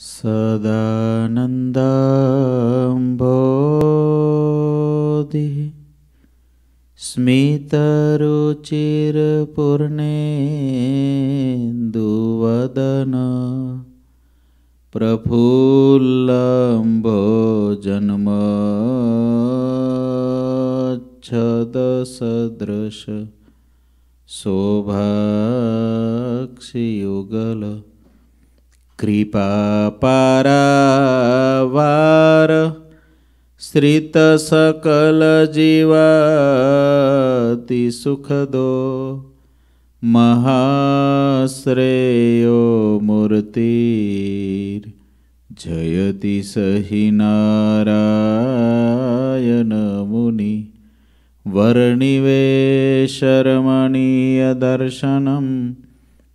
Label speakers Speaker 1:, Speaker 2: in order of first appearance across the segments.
Speaker 1: सदानन्दाम्भोदिः स्मितरुचिरपूर्णेन्दुवदन प्रफुल्लम्भो जन्मच्छदसदृश शोभाक्षियुगल કૃપા પારાવાર શ્રીત સકલ જીવાતિ સુખદો મહાશ્રેયો મૂર્તિર જયતિ સહી નારાયણ મુનિ વર્ણિવે શર્મણીય દર્શનમ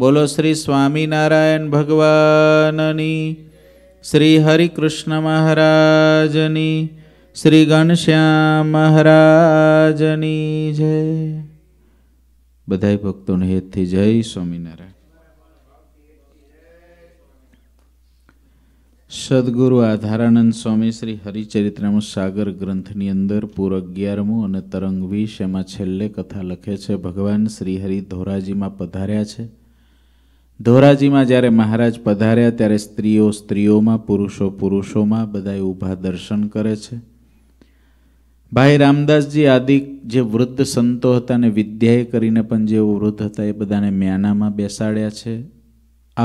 Speaker 1: બોલો શ્રી સ્વામિનારાયણ ભગવાનની શ્રી હરિકૃષ્ણ મહારાજની શ્રી ઘનશ્યામ મહારાજની જય બધા ભક્તોને હેતથી જય સ્વામિનારાયણ સદગુરુ આધારાનંદ સ્વામી શ્રી હરિચરિત્રનું સાગર ગ્રંથની અંદર પૂર અગિયારમું અને તરંગ વીસ એમાં છેલ્લે કથા લખે છે ભગવાન શ્રી હરિ ધોરાજીમાં પધાર્યા છે ધોરાજીમાં જ્યારે મહારાજ પધાર્યા ત્યારે સ્ત્રીઓ સ્ત્રીઓમાં પુરુષો પુરુષોમાં બધાએ ઊભા દર્શન કરે છે ભાઈ રામદાસજી આદિ જે વૃદ્ધ સંતો હતા અને વિદ્યાએ કરીને પણ જેઓ વૃદ્ધ હતા એ બધાને મ્યાનામાં બેસાડ્યા છે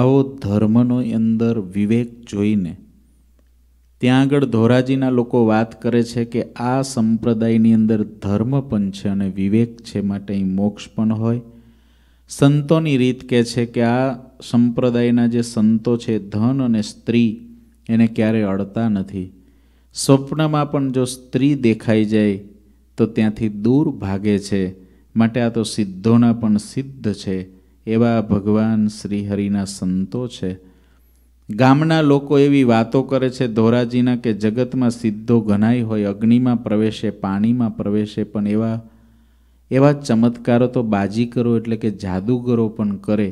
Speaker 1: આવો ધર્મનો અંદર વિવેક જોઈને ત્યાં આગળ ધોરાજીના લોકો વાત કરે છે કે આ સંપ્રદાયની અંદર ધર્મ પણ છે અને વિવેક છે માટે અહીં મોક્ષ પણ હોય સંતોની રીત કહે છે કે આ સંપ્રદાયના જે સંતો છે ધન અને સ્ત્રી એને ક્યારેય અડતા નથી સ્વપ્નમાં પણ જો સ્ત્રી દેખાઈ જાય તો ત્યાંથી દૂર ભાગે છે માટે આ તો સિદ્ધોના પણ સિદ્ધ છે એવા ભગવાન શ્રીહરિના સંતો છે ગામના લોકો એવી વાતો કરે છે ધોરાજીના કે જગતમાં સિદ્ધો ઘનાઈ હોય અગ્નિમાં પ્રવેશે પાણીમાં પ્રવેશે પણ એવા એવા ચમત્કારો તો બાજી કરો એટલે કે જાદુગરો પણ કરે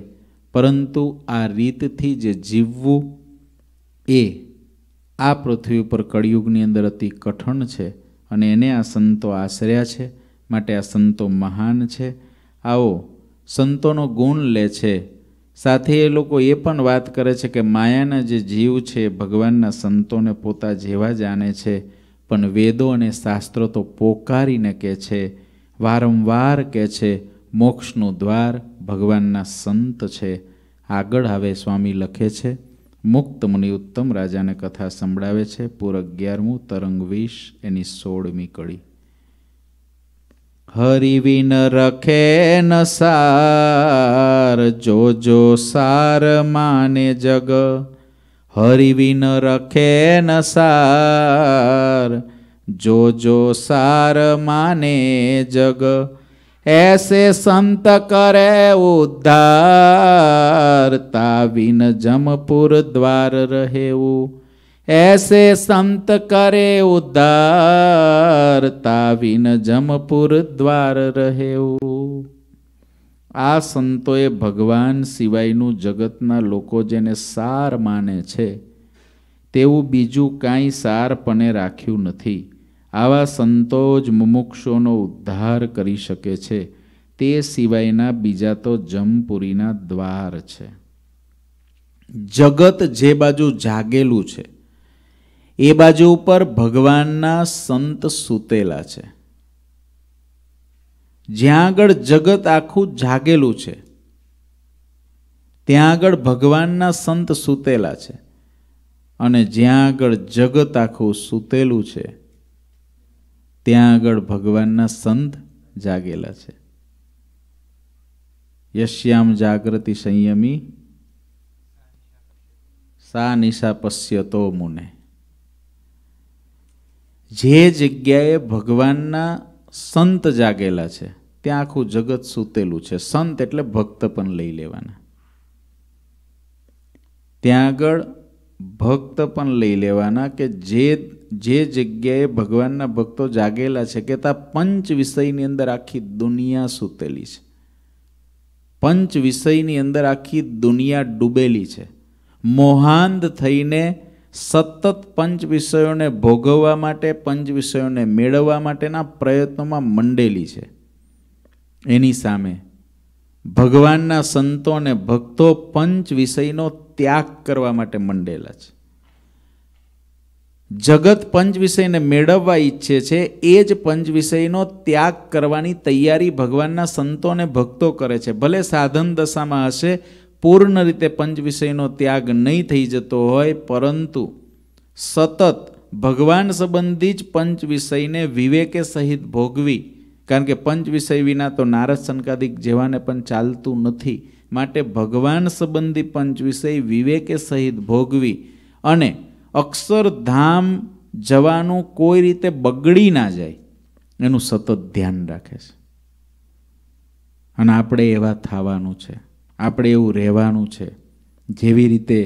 Speaker 1: પરંતુ આ રીતથી જે જીવવું એ આ પૃથ્વી ઉપર કળિયુગની અંદર અતિ કઠણ છે અને એને આ સંતો આશર્યા છે માટે આ સંતો મહાન છે આવો સંતોનો ગુણ લે છે સાથે એ લોકો એ પણ વાત કરે છે કે માયાના જે જીવ છે ભગવાનના સંતોને પોતા જેવા જાણે છે પણ વેદો અને શાસ્ત્રો તો પોકારીને કહે છે વારંવાર કહે છે મોક્ષનું દ્વાર ભગવાનના સંત છે આગળ હવે સ્વામી લખે છે મુક્ત મુનિ ઉત્તમ રાજાને કથા સંભળાવે છે પૂર અગિયારમું તરંગ વીસ એની સોળમી કડી હરિવિન રખે ન સાર જો સાર માને જગ હરિવિન રખે ન સાર જો જો સાર માને જગ એસે સંત કરે ઉદ્ધાર તાવીન જમપુર દ્વાર રહેવું એસે સંત કરે ઉદ્ધાર તાવીન જમપુર દ્વાર રહેવું આ સંતોએ ભગવાન સિવાયનું જગતના લોકો જેને સાર માને છે તેવું બીજું કાંઈ સારપણે રાખ્યું નથી આવા સંતો જ મુમુક્ષોનો ઉદ્ધાર કરી શકે છે તે સિવાયના બીજા તો જમપુરીના દ્વાર છે જગત જે બાજુ જાગેલું છે એ બાજુ ઉપર ભગવાનના સંત સૂતેલા છે જ્યાં આગળ જગત આખું જાગેલું છે ત્યાં આગળ ભગવાનના સંત સૂતેલા છે અને જ્યાં આગળ જગત આખું સૂતેલું છે ત્યાં આગળ ભગવાનના સંત જાગેલા છે યશ્યામ જાગૃતિ સંયમી સા નિશા પશ્યતો મુને જે જગ્યાએ ભગવાનના સંત જાગેલા છે ત્યાં આખું જગત સૂતેલું છે સંત એટલે ભક્ત પણ લઈ લેવાના ત્યાં આગળ ભક્ત પણ લઈ લેવાના કે જે જે જગ્યાએ ભગવાનના ભક્તો જાગેલા છે કે તા પંચ વિષયની અંદર આખી દુનિયા સૂતેલી છે પંચ વિષયની અંદર આખી દુનિયા ડૂબેલી છે મોહાંધ થઈને સતત પંચ વિષયોને ભોગવવા માટે પંચ વિષયોને મેળવવા માટેના પ્રયત્નોમાં મંડેલી છે એની સામે ભગવાનના સંતો અને ભક્તો પંચ વિષયનો ત્યાગ કરવા માટે મંડેલા છે જગત પંચ વિષયને મેળવવા ઈચ્છે છે એ જ પંચ વિષયનો ત્યાગ કરવાની તૈયારી ભગવાનના સંતો અને ભક્તો કરે છે ભલે સાધન દશામાં હશે પૂર્ણ રીતે પંચ વિષયનો ત્યાગ નહીં થઈ જતો હોય પરંતુ સતત ભગવાન સંબંધી જ પંચ વિષયને વિવેકે સહિત ભોગવી કારણ કે પંચ વિષય વિના તો નારદ સંકાદિક જેવાને પણ ચાલતું નથી માટે ભગવાન સંબંધી પંચ વિષય વિવેકે સહિત ભોગવી અને અક્ષરધામ જવાનું કોઈ રીતે બગડી ના જાય એનું સતત ધ્યાન રાખે છે અને આપણે એવા થવાનું છે આપણે એવું રહેવાનું છે જેવી રીતે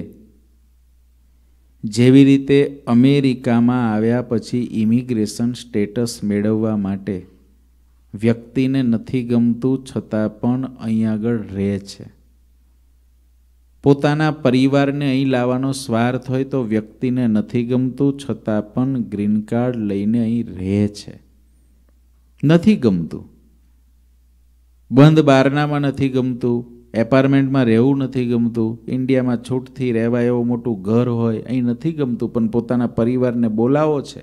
Speaker 1: જેવી રીતે અમેરિકામાં આવ્યા પછી ઇમિગ્રેશન સ્ટેટસ મેળવવા માટે વ્યક્તિને નથી ગમતું છતાં પણ અહીં આગળ રહે છે પોતાના પરિવારને અહીં લાવવાનો સ્વાર્થ હોય તો વ્યક્તિને નથી ગમતું છતાં પણ ગ્રીન કાર્ડ લઈને અહીં રહે છે નથી ગમતું બંધ બારનામાં નથી ગમતું એપાર્ટમેન્ટમાં રહેવું નથી ગમતું ઇન્ડિયામાં છૂટથી રહેવા એવું મોટું ઘર હોય અહીં નથી ગમતું પણ પોતાના પરિવારને બોલાવો છે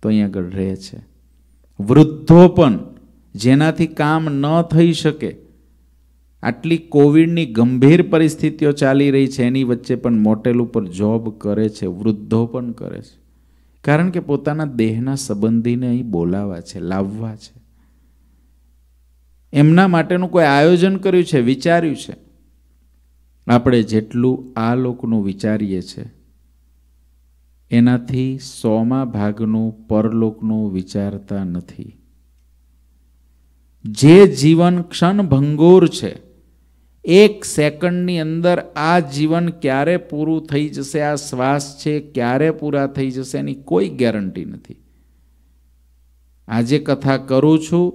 Speaker 1: તો અહીં આગળ રહે છે વૃદ્ધો પણ જેનાથી કામ ન થઈ શકે આટલી કોવિડની ગંભીર પરિસ્થિતિઓ ચાલી રહી છે એની વચ્ચે પણ મોટેલ ઉપર જોબ કરે છે વૃદ્ધો પણ કરે છે કારણ કે પોતાના દેહના સંબંધીને અહીં બોલાવા છે લાવવા છે એમના માટેનું કોઈ આયોજન કર્યું છે વિચાર્યું છે આપણે જેટલું આ લોકોનું વિચારીએ છીએ એનાથી સોમાં ભાગનું પરલોકનું વિચારતા નથી જે જીવન ક્ષણભંગોર છે એક સેકન્ડની અંદર આ જીવન ક્યારે પૂરું થઈ જશે આ શ્વાસ છે ક્યારે પૂરા થઈ જશે એની કોઈ ગેરંટી નથી આજે કથા કરું છું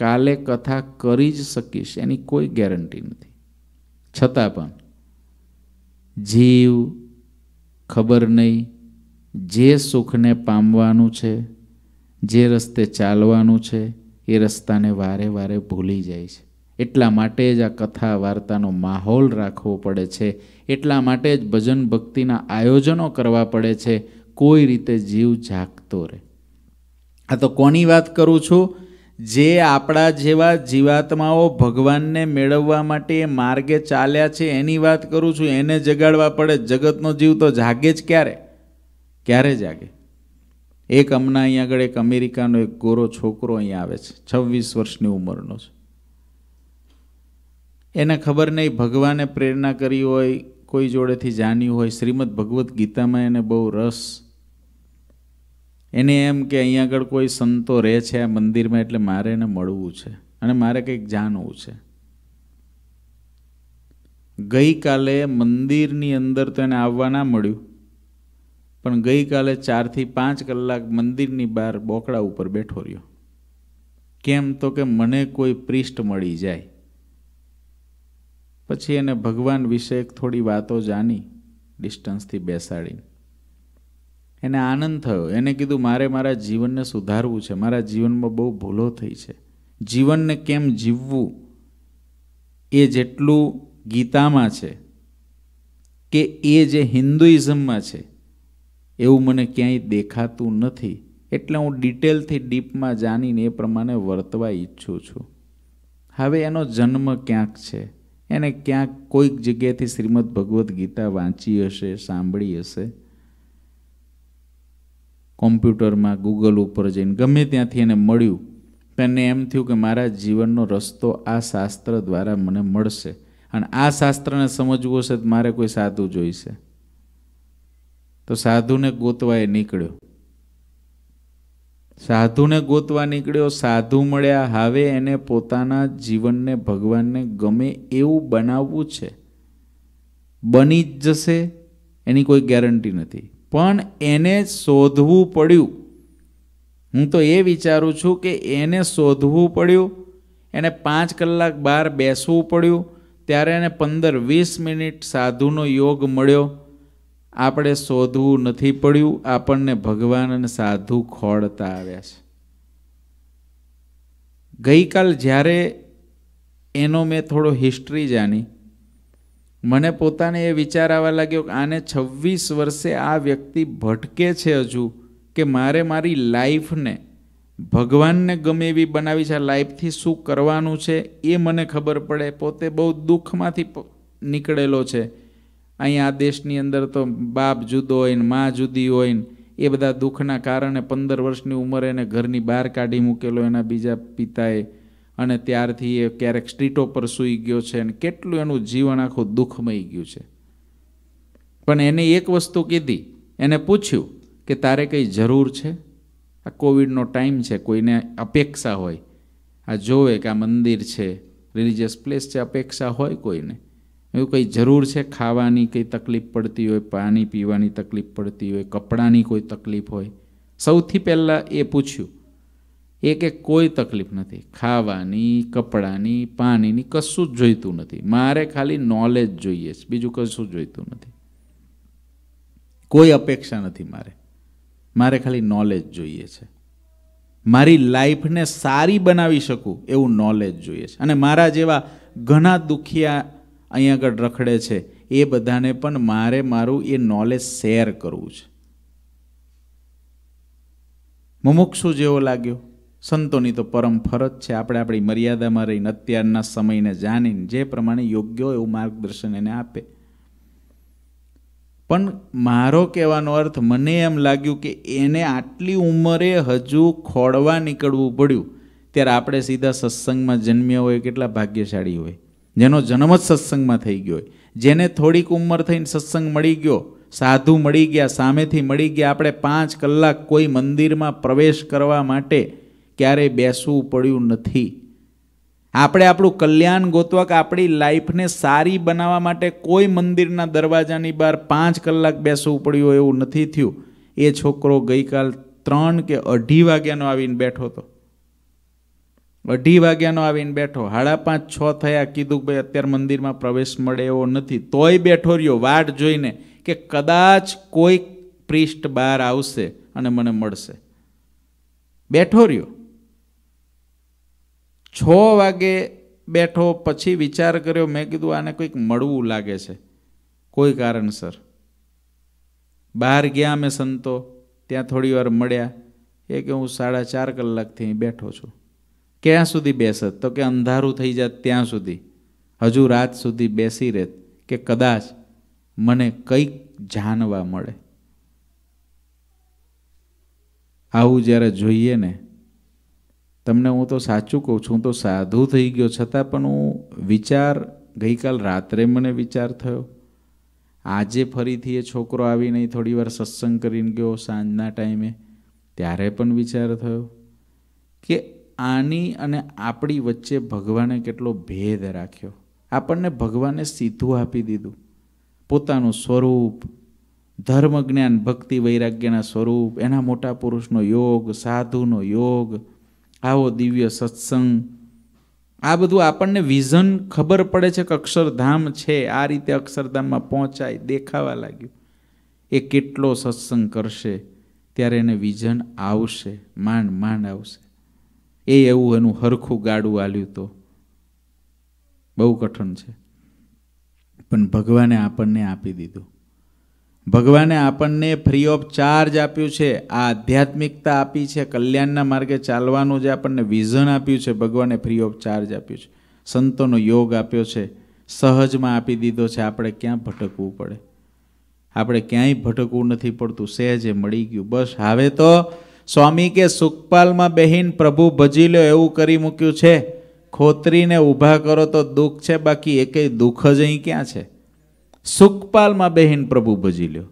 Speaker 1: કાલે કથા કરી જ શકીશ એની કોઈ ગેરંટી નથી છતાં પણ જીવ ખબર નહીં જે સુખને પામવાનું છે જે રસ્તે ચાલવાનું છે એ રસ્તાને વારે વારે ભૂલી જાય છે એટલા માટે જ આ કથા વાર્તાનો માહોલ રાખવો પડે છે એટલા માટે જ ભજન ભક્તિના આયોજનો કરવા પડે છે કોઈ રીતે જીવ જાગતો રહે આ તો કોની વાત કરું છું જે આપણા જેવા જીવાત્માઓ ભગવાનને મેળવવા માટે એ માર્ગે ચાલ્યા છે એની વાત કરું છું એને જગાડવા પડે જગતનો જીવ તો જાગે જ ક્યારે ક્યારે જાગે એક હમણાં અહીં આગળ એક અમેરિકાનો એક ગોરો છોકરો અહીંયા આવે છે છવ્વીસ વર્ષની ઉંમરનો છે એને ખબર નહીં ભગવાને પ્રેરણા કરી હોય કોઈ જોડેથી જાણ્યું હોય શ્રીમદ ભગવદ્ ગીતામાં એને બહુ રસ એને એમ કે અહીંયા આગળ કોઈ સંતો રહે છે આ મંદિરમાં એટલે મારે એને મળવું છે અને મારે કંઈક જાણવું છે ગઈકાલે મંદિરની અંદર તો એને આવવા ના મળ્યું પણ ગઈકાલે ચારથી પાંચ કલાક મંદિરની બહાર બોકડા ઉપર બેઠો રહ્યો કેમ તો કે મને કોઈ પ્રિષ્ટ મળી જાય પછી એને ભગવાન વિશે થોડી વાતો જાણી ડિસ્ટન્સથી બેસાડીને એને આનંદ થયો એને કીધું મારે મારા જીવનને સુધારવું છે મારા જીવનમાં બહુ ભૂલો થઈ છે જીવનને કેમ જીવવું એ જેટલું ગીતામાં છે કે એ જે હિન્દુઇઝમમાં છે એવું મને ક્યાંય દેખાતું નથી એટલે હું ડિટેલથી ડીપમાં જાણીને એ પ્રમાણે વર્તવા ઈચ્છું છું હવે એનો જન્મ ક્યાંક છે એને ક્યાંક કોઈક જગ્યાએથી શ્રીમદ ભગવદ્ ગીતા વાંચી હશે સાંભળી હશે કોમ્પ્યુટરમાં ગૂગલ ઉપર જઈને ગમે ત્યાંથી એને મળ્યું તેને એમ થયું કે મારા જીવનનો રસ્તો આ શાસ્ત્ર દ્વારા મને મળશે અને આ શાસ્ત્રને સમજવું હશે તો મારે કોઈ સાધુ જોઈશે તો સાધુને ગોતવા એ નીકળ્યો સાધુને ગોતવા નીકળ્યો સાધુ મળ્યા હવે એને પોતાના જીવનને ભગવાનને ગમે એવું બનાવવું છે બની જ જશે એની કોઈ ગેરંટી નથી પણ એને શોધવું પડ્યું હું તો એ વિચારું છું કે એને શોધવું પડ્યું એને પાંચ કલાક બહાર બેસવું પડ્યું ત્યારે એને પંદર વીસ મિનિટ સાધુનો યોગ મળ્યો આપણે શોધવું નથી પડ્યું આપણને ભગવાન અને સાધુ ખોળતા આવ્યા છે ગઈકાલ જ્યારે એનો મેં થોડો હિસ્ટ્રી જાણી મને પોતાને એ વિચાર આવવા લાગ્યો કે આને છવ્વીસ વર્ષે આ વ્યક્તિ ભટકે છે હજુ કે મારે મારી લાઈફને ભગવાનને ગમે એવી બનાવી છે આ લાઈફથી શું કરવાનું છે એ મને ખબર પડે પોતે બહુ દુઃખમાંથી નીકળેલો છે અહીંયા આ દેશની અંદર તો બાપ જુદો હોય ને મા જુદી હોય ને એ બધા દુઃખના કારણે પંદર વર્ષની ઉંમરે એને ઘરની બહાર કાઢી મૂકેલો એના બીજા પિતાએ અને ત્યારથી એ ક્યારેક સ્ટ્રીટો પર સૂઈ ગયો છે અને કેટલું એનું જીવન આખું દુઃખમય ગયું છે પણ એને એક વસ્તુ કીધી એને પૂછ્યું કે તારે કંઈ જરૂર છે આ કોવિડનો ટાઈમ છે કોઈને અપેક્ષા હોય આ જોવે કે આ મંદિર છે રિલિજિયસ પ્લેસ છે અપેક્ષા હોય કોઈને એવું કંઈ જરૂર છે ખાવાની કંઈ તકલીફ પડતી હોય પાણી પીવાની તકલીફ પડતી હોય કપડાની કોઈ તકલીફ હોય સૌથી પહેલાં એ પૂછ્યું એ કે કોઈ તકલીફ નથી ખાવાની કપડાની પાણીની કશું જ જોઈતું નથી મારે ખાલી નોલેજ જોઈએ છે બીજું કશું જોઈતું નથી કોઈ અપેક્ષા નથી મારે મારે ખાલી નોલેજ જોઈએ છે મારી લાઈફને સારી બનાવી શકું એવું નોલેજ જોઈએ છે અને મારા જેવા ઘણા દુખિયા અહીં આગળ રખડે છે એ બધાને પણ મારે મારું એ નોલેજ શેર કરવું છે મુમુક્ષુ જેવો લાગ્યો સંતોની તો પરમ ફરજ છે આપણે આપણી મર્યાદામાં રહીને અત્યારના સમયને જાણીને જે પ્રમાણે યોગ્ય હોય એવું માર્ગદર્શન એને આપે પણ મારો કહેવાનો અર્થ મને એમ લાગ્યું કે એને આટલી ઉંમરે હજુ ખોડવા નીકળવું પડ્યું ત્યારે આપણે સીધા સત્સંગમાં જન્મ્યા હોય કેટલા ભાગ્યશાળી હોય જેનો જન્મ જ સત્સંગમાં થઈ ગયો હોય જેને થોડીક ઉંમર થઈને સત્સંગ મળી ગયો સાધુ મળી ગયા સામેથી મળી ગયા આપણે પાંચ કલાક કોઈ મંદિરમાં પ્રવેશ કરવા માટે ક્યારેય બેસવું પડ્યું નથી આપણે આપણું કલ્યાણ ગોતવા કે આપણી લાઈફને સારી બનાવવા માટે કોઈ મંદિરના દરવાજાની બહાર પાંચ કલાક બેસવું પડ્યું એવું નથી થયું એ છોકરો ગઈકાલ ત્રણ કે અઢી વાગ્યાનો આવીને બેઠો હતો અઢી વાગ્યાનો આવીને બેઠો હાડા પાંચ છ થયા કીધું ભાઈ અત્યારે મંદિરમાં પ્રવેશ મળે એવો નથી તોય બેઠો રહ્યો વાટ જોઈને કે કદાચ કોઈ પ્રિસ્ટ બહાર આવશે અને મને મળશે બેઠો રહ્યો છ વાગે બેઠો પછી વિચાર કર્યો મેં કીધું આને કંઈક મળવું લાગે છે કોઈ કારણસર બહાર ગયા અમે સંતો ત્યાં થોડી વાર મળ્યા એ કે હું સાડા ચાર કલાકથી બેઠો છું ક્યાં સુધી બેસત તો કે અંધારું થઈ જાત ત્યાં સુધી હજુ રાત સુધી બેસી રહેત કે કદાચ મને કંઈક જાણવા મળે આવું જ્યારે જોઈએ ને તમને હું તો સાચું કહું છું હું તો સાધુ થઈ ગયો છતાં પણ હું વિચાર ગઈકાલ રાત્રે મને વિચાર થયો આજે ફરીથી એ છોકરો આવીને થોડી વાર સત્સંગ કરીને ગયો સાંજના ટાઈમે ત્યારે પણ વિચાર થયો કે આની અને આપણી વચ્ચે ભગવાને કેટલો ભેદ રાખ્યો આપણને ભગવાને સીધું આપી દીધું પોતાનું સ્વરૂપ ધર્મ જ્ઞાન ભક્તિ વૈરાગ્યના સ્વરૂપ એના મોટા પુરુષનો યોગ સાધુનો યોગ આવો દિવ્ય સત્સંગ આ બધું આપણને વિઝન ખબર પડે છે કે અક્ષરધામ છે આ રીતે અક્ષરધામમાં પહોંચાય દેખાવા લાગ્યું એ કેટલો સત્સંગ કરશે ત્યારે એને વિઝન આવશે માંડ માંડ આવશે એ એવું એનું હરખું ગાડું આલ્યું તો બહુ કઠણ છે પણ ભગવાને આપણને આપી દીધું ભગવાને આપણને ફ્રી ઓફ ચાર્જ આપ્યું છે આ આધ્યાત્મિકતા આપી છે કલ્યાણના માર્ગે ચાલવાનું જે આપણને વિઝન આપ્યું છે ભગવાને ફ્રી ઓફ ચાર્જ આપ્યું છે સંતોનો યોગ આપ્યો છે સહજમાં આપી દીધો છે આપણે ક્યાં ભટકવું પડે આપણે ક્યાંય ભટકવું નથી પડતું સહેજે મળી ગયું બસ હવે તો સ્વામી કે સુખપાલમાં બહેન પ્રભુ ભજી લો એવું કરી મૂક્યું છે ખોતરીને ઊભા કરો તો દુઃખ છે બાકી એકેય દુઃખ જ અહીં ક્યાં છે સુખપાલમાં બહેન પ્રભુ ભજી લો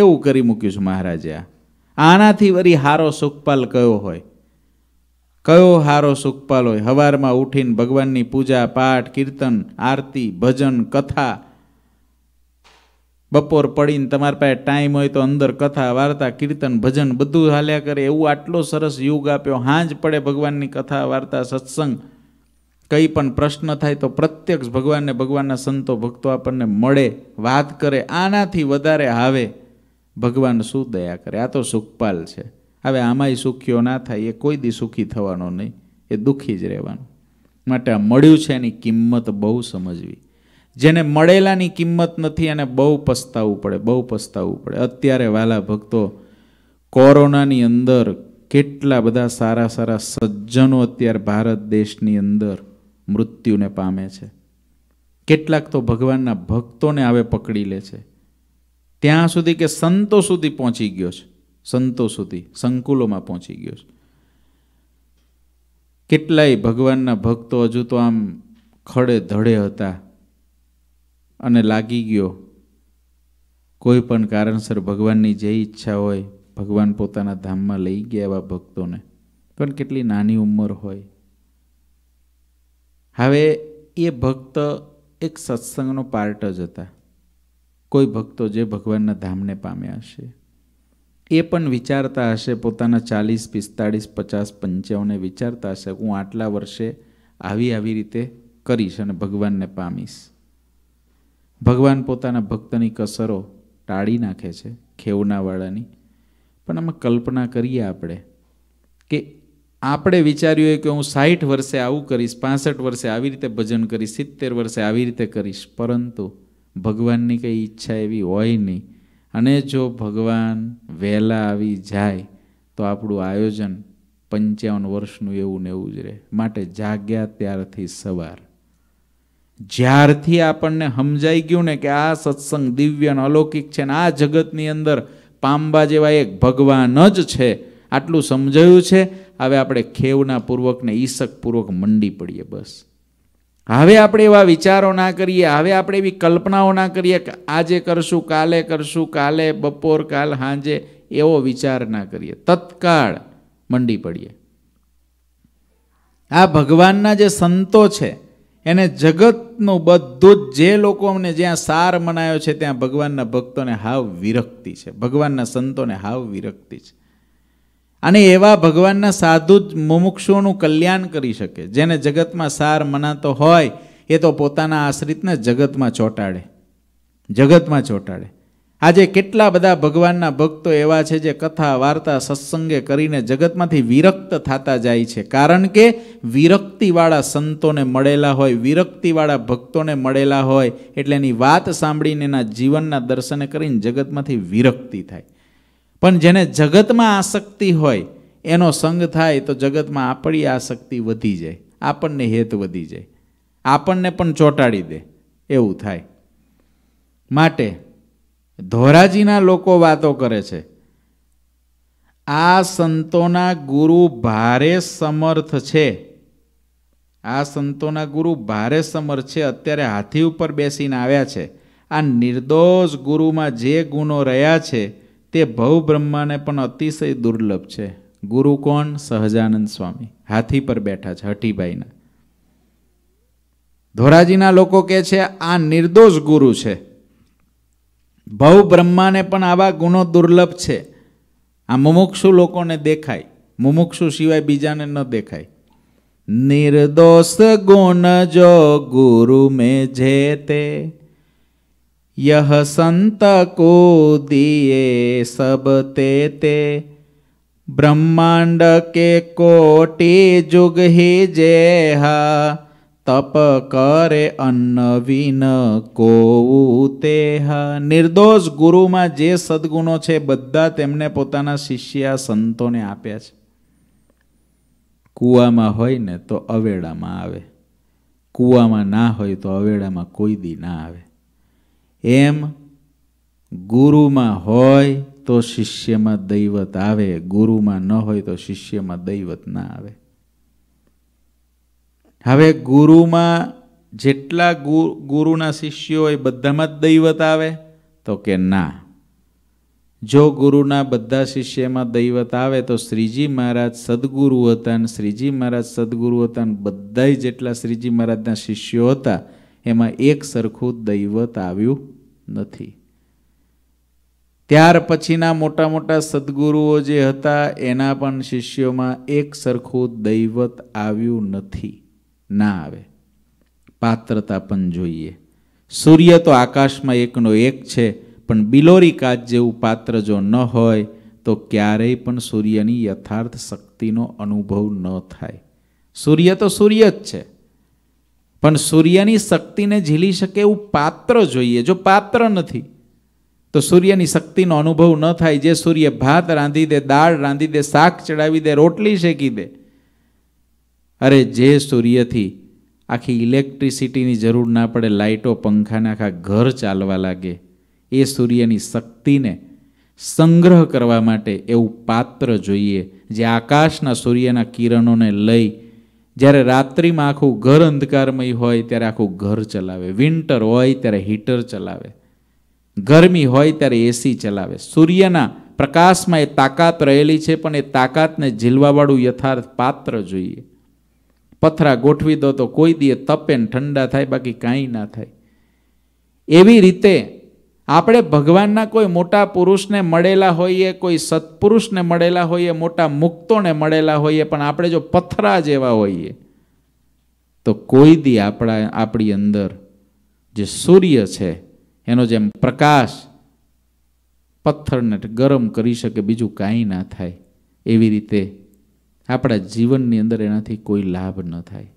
Speaker 1: એવું કરી મૂક્યું છે મહારાજે આનાથી વરી હારો સુખપાલ કયો હોય કયો હારો સુખપાલ હોય હવારમાં ઉઠીને ભગવાનની પૂજા પાઠ કીર્તન આરતી ભજન કથા બપોર પડીને તમારી પાસે ટાઈમ હોય તો અંદર કથા વાર્તા કીર્તન ભજન બધું હાલ્યા કરે એવું આટલો સરસ યુગ આપ્યો હાંજ પડે ભગવાનની કથા વાર્તા સત્સંગ કંઈ પણ પ્રશ્ન થાય તો પ્રત્યક્ષ ભગવાનને ભગવાનના સંતો ભક્તો આપણને મળે વાત કરે આનાથી વધારે આવે ભગવાન શું દયા કરે આ તો સુખપાલ છે હવે આમાંય સુખીઓ ના થાય એ કોઈ દી સુખી થવાનો નહીં એ દુઃખી જ રહેવાનું માટે આ મળ્યું છે એની કિંમત બહુ સમજવી જેને મળેલાની કિંમત નથી અને બહુ પસ્તાવવું પડે બહુ પસ્તાવવું પડે અત્યારે વાલા ભક્તો કોરોનાની અંદર કેટલા બધા સારા સારા સજ્જનો અત્યારે ભારત દેશની અંદર મૃત્યુને પામે છે કેટલાક તો ભગવાનના ભક્તોને આવે પકડી લે છે ત્યાં સુધી કે સંતો સુધી પહોંચી ગયો છે સંતો સુધી સંકુલોમાં પહોંચી ગયો છે કેટલાય ભગવાનના ભક્તો હજુ તો આમ ખડે ધડે હતા અને લાગી ગયો કોઈ પણ કારણસર ભગવાનની જે ઈચ્છા હોય ભગવાન પોતાના ધામમાં લઈ ગયા એવા ભક્તોને પણ કેટલી નાની ઉંમર હોય હવે એ ભક્ત એક સત્સંગનો પાર્ટ જ હતા કોઈ ભક્તો જે ભગવાનના ધામને પામ્યા હશે એ પણ વિચારતા હશે પોતાના ચાલીસ પિસ્તાળીસ પચાસ પંચાવને વિચારતા હશે હું આટલા વર્ષે આવી આવી રીતે કરીશ અને ભગવાનને પામીશ ભગવાન પોતાના ભક્તની કસરો ટાળી નાખે છે ખેવનાવાળાની પણ આમાં કલ્પના કરીએ આપણે કે આપણે વિચાર્યું હોય કે હું સાઠ વર્ષે આવું કરીશ પાસઠ વર્ષે આવી રીતે ભજન કરીશ સિત્તેર વર્ષે આવી રીતે કરીશ પરંતુ ભગવાનની કંઈ ઈચ્છા એવી હોય નહીં અને જો ભગવાન વહેલા આવી જાય તો આપણું આયોજન પંચાવન વર્ષનું એવું ને એવું જ રહે માટે જાગ્યા ત્યારથી સવાર જ્યારથી આપણને સમજાઈ ગયું ને કે આ સત્સંગ દિવ્ય ને અલૌકિક છે ને આ જગતની અંદર પામવા જેવા એક ભગવાન જ છે આટલું સમજાયું છે હવે આપણે ખેવના પૂર્વકને ઈસકપૂર્વક મંડી પડીએ બસ હવે આપણે એવા વિચારો ના કરીએ હવે આપણે એવી કલ્પનાઓ ના કરીએ કે આજે કરશું કાલે કરશું કાલે બપોર કાલ સાંજે એવો વિચાર ના કરીએ તત્કાળ મંડી પડીએ આ ભગવાનના જે સંતો છે એને જગતનું બધું જ જે લોકો અમને જ્યાં સાર મનાયો છે ત્યાં ભગવાનના ભક્તોને હાવ વિરક્તિ છે ભગવાનના સંતોને હાવ વિરક્તિ છે અને એવા ભગવાનના સાધુ જ મુમુક્ષુઓનું કલ્યાણ કરી શકે જેને જગતમાં સાર મનાતો હોય એ તો પોતાના આશ્રિતને જગતમાં ચોંટાડે જગતમાં ચોંટાડે આજે કેટલા બધા ભગવાનના ભક્તો એવા છે જે કથા વાર્તા સત્સંગે કરીને જગતમાંથી વિરક્ત થતા જાય છે કારણ કે વિરક્તિવાળા સંતોને મળેલા હોય વિરક્તિવાળા ભક્તોને મળેલા હોય એટલે એની વાત સાંભળીને એના જીવનના દર્શને કરીને જગતમાંથી વિરક્તિ થાય પણ જેને જગતમાં આસક્તિ હોય એનો સંગ થાય તો જગતમાં આપણી આસક્તિ વધી જાય આપણને હેત વધી જાય આપણને પણ ચોંટાડી દે એવું થાય માટે ધોરાજીના લોકો વાતો કરે છે આ સંતોના ગુરુ ભારે સમર્થ છે આ સંતોના ગુરુ ભારે સમર્થ છે અત્યારે હાથી ઉપર બેસીને આવ્યા છે આ નિર્દોષ ગુરુમાં જે ગુણો રહ્યા છે તે ભવ બ્રહ્માને પણ અતિશય દુર્લભ છે ગુરુ કોણ સહજાનંદ સ્વામી હાથી પર બેઠા છે હઠીભાઈના ધોરાજીના લોકો કહે છે આ નિર્દોષ ગુરુ છે ભવ બ્રહ્માને પણ આવા ગુણો દુર્લભ છે આ મુમુક્ષુ લોકોને દેખાય મુમુક્ષુ સિવાય બીજાને ન દેખાય નિર્દોષ ગુણ જો ગુરુ મે જેતે यह संत को તે તે બ્રહ્માંડ કે કોટી कोटि जुग ही जेहा તપ કરે અન્ન વિન કોવું નિર્દોષ ગુરુમાં જે સદગુણો છે બધા તેમને પોતાના શિષ્ય સંતોને આપ્યા છે કૂવામાં હોય ને તો અવેડામાં આવે કૂવામાં ના હોય તો અવેડામાં કોઈ દી ના આવે એમ ગુરુમાં હોય તો શિષ્યમાં દૈવત આવે ગુરુમાં ન હોય તો શિષ્યમાં દૈવત ના આવે હવે ગુરુમાં જેટલા ગુરુના શિષ્યો હોય બધામાં જ દૈવત આવે તો કે ના જો ગુરુના બધા શિષ્યમાં દૈવત આવે તો શ્રીજી મહારાજ સદગુરુ હતા અને શ્રીજી મહારાજ સદગુરુ હતા અને બધા જેટલા શ્રીજી મહારાજના શિષ્યો હતા એમાં એક સરખું દૈવત આવ્યું નથી ત્યાર પછીના મોટા મોટા સદગુરુઓ જે હતા એના પણ શિષ્યોમાં એક સરખું દૈવત આવ્યું નથી ના આવે પાત્રતા પણ જોઈએ સૂર્ય તો આકાશમાં એકનો એક છે પણ બિલોરી કાચ જેવું પાત્ર જો ન હોય તો ક્યારેય પણ સૂર્યની યથાર્થ શક્તિનો અનુભવ ન થાય સૂર્ય તો સૂર્ય જ છે પણ સૂર્યની શક્તિને ઝીલી શકે એવું પાત્ર જોઈએ જો પાત્ર નથી તો સૂર્યની શક્તિનો અનુભવ ન થાય જે સૂર્ય ભાત રાંધી દે દાળ રાંધી દે શાક ચડાવી દે રોટલી શેકી દે અરે જે સૂર્યથી આખી ઇલેક્ટ્રિસિટીની જરૂર ના પડે લાઇટો પંખાને આખા ઘર ચાલવા લાગે એ સૂર્યની શક્તિને સંગ્રહ કરવા માટે એવું પાત્ર જોઈએ જે આકાશના સૂર્યના કિરણોને લઈ જ્યારે રાત્રિમાં આખું ઘર અંધકારમય હોય ત્યારે આખું ઘર ચલાવે વિન્ટર હોય ત્યારે હીટર ચલાવે ગરમી હોય ત્યારે એસી ચલાવે સૂર્યના પ્રકાશમાં એ તાકાત રહેલી છે પણ એ તાકાતને ઝીલવાવાળું યથાર્થ પાત્ર જોઈએ પથરા ગોઠવી દો તો કોઈ દીએ તપે ને ઠંડા થાય બાકી કાંઈ ના થાય એવી રીતે આપણે ભગવાનના કોઈ મોટા પુરુષને મળેલા હોઈએ કોઈ સત્પુરુષને મળેલા હોઈએ મોટા મુક્તોને મળેલા હોઈએ પણ આપણે જો પથરા જેવા હોઈએ તો કોઈ દી આપણા આપણી અંદર જે સૂર્ય છે એનો જેમ પ્રકાશ પથ્થરને ગરમ કરી શકે બીજું કાંઈ ના થાય એવી રીતે આપણા જીવનની અંદર એનાથી કોઈ લાભ ન થાય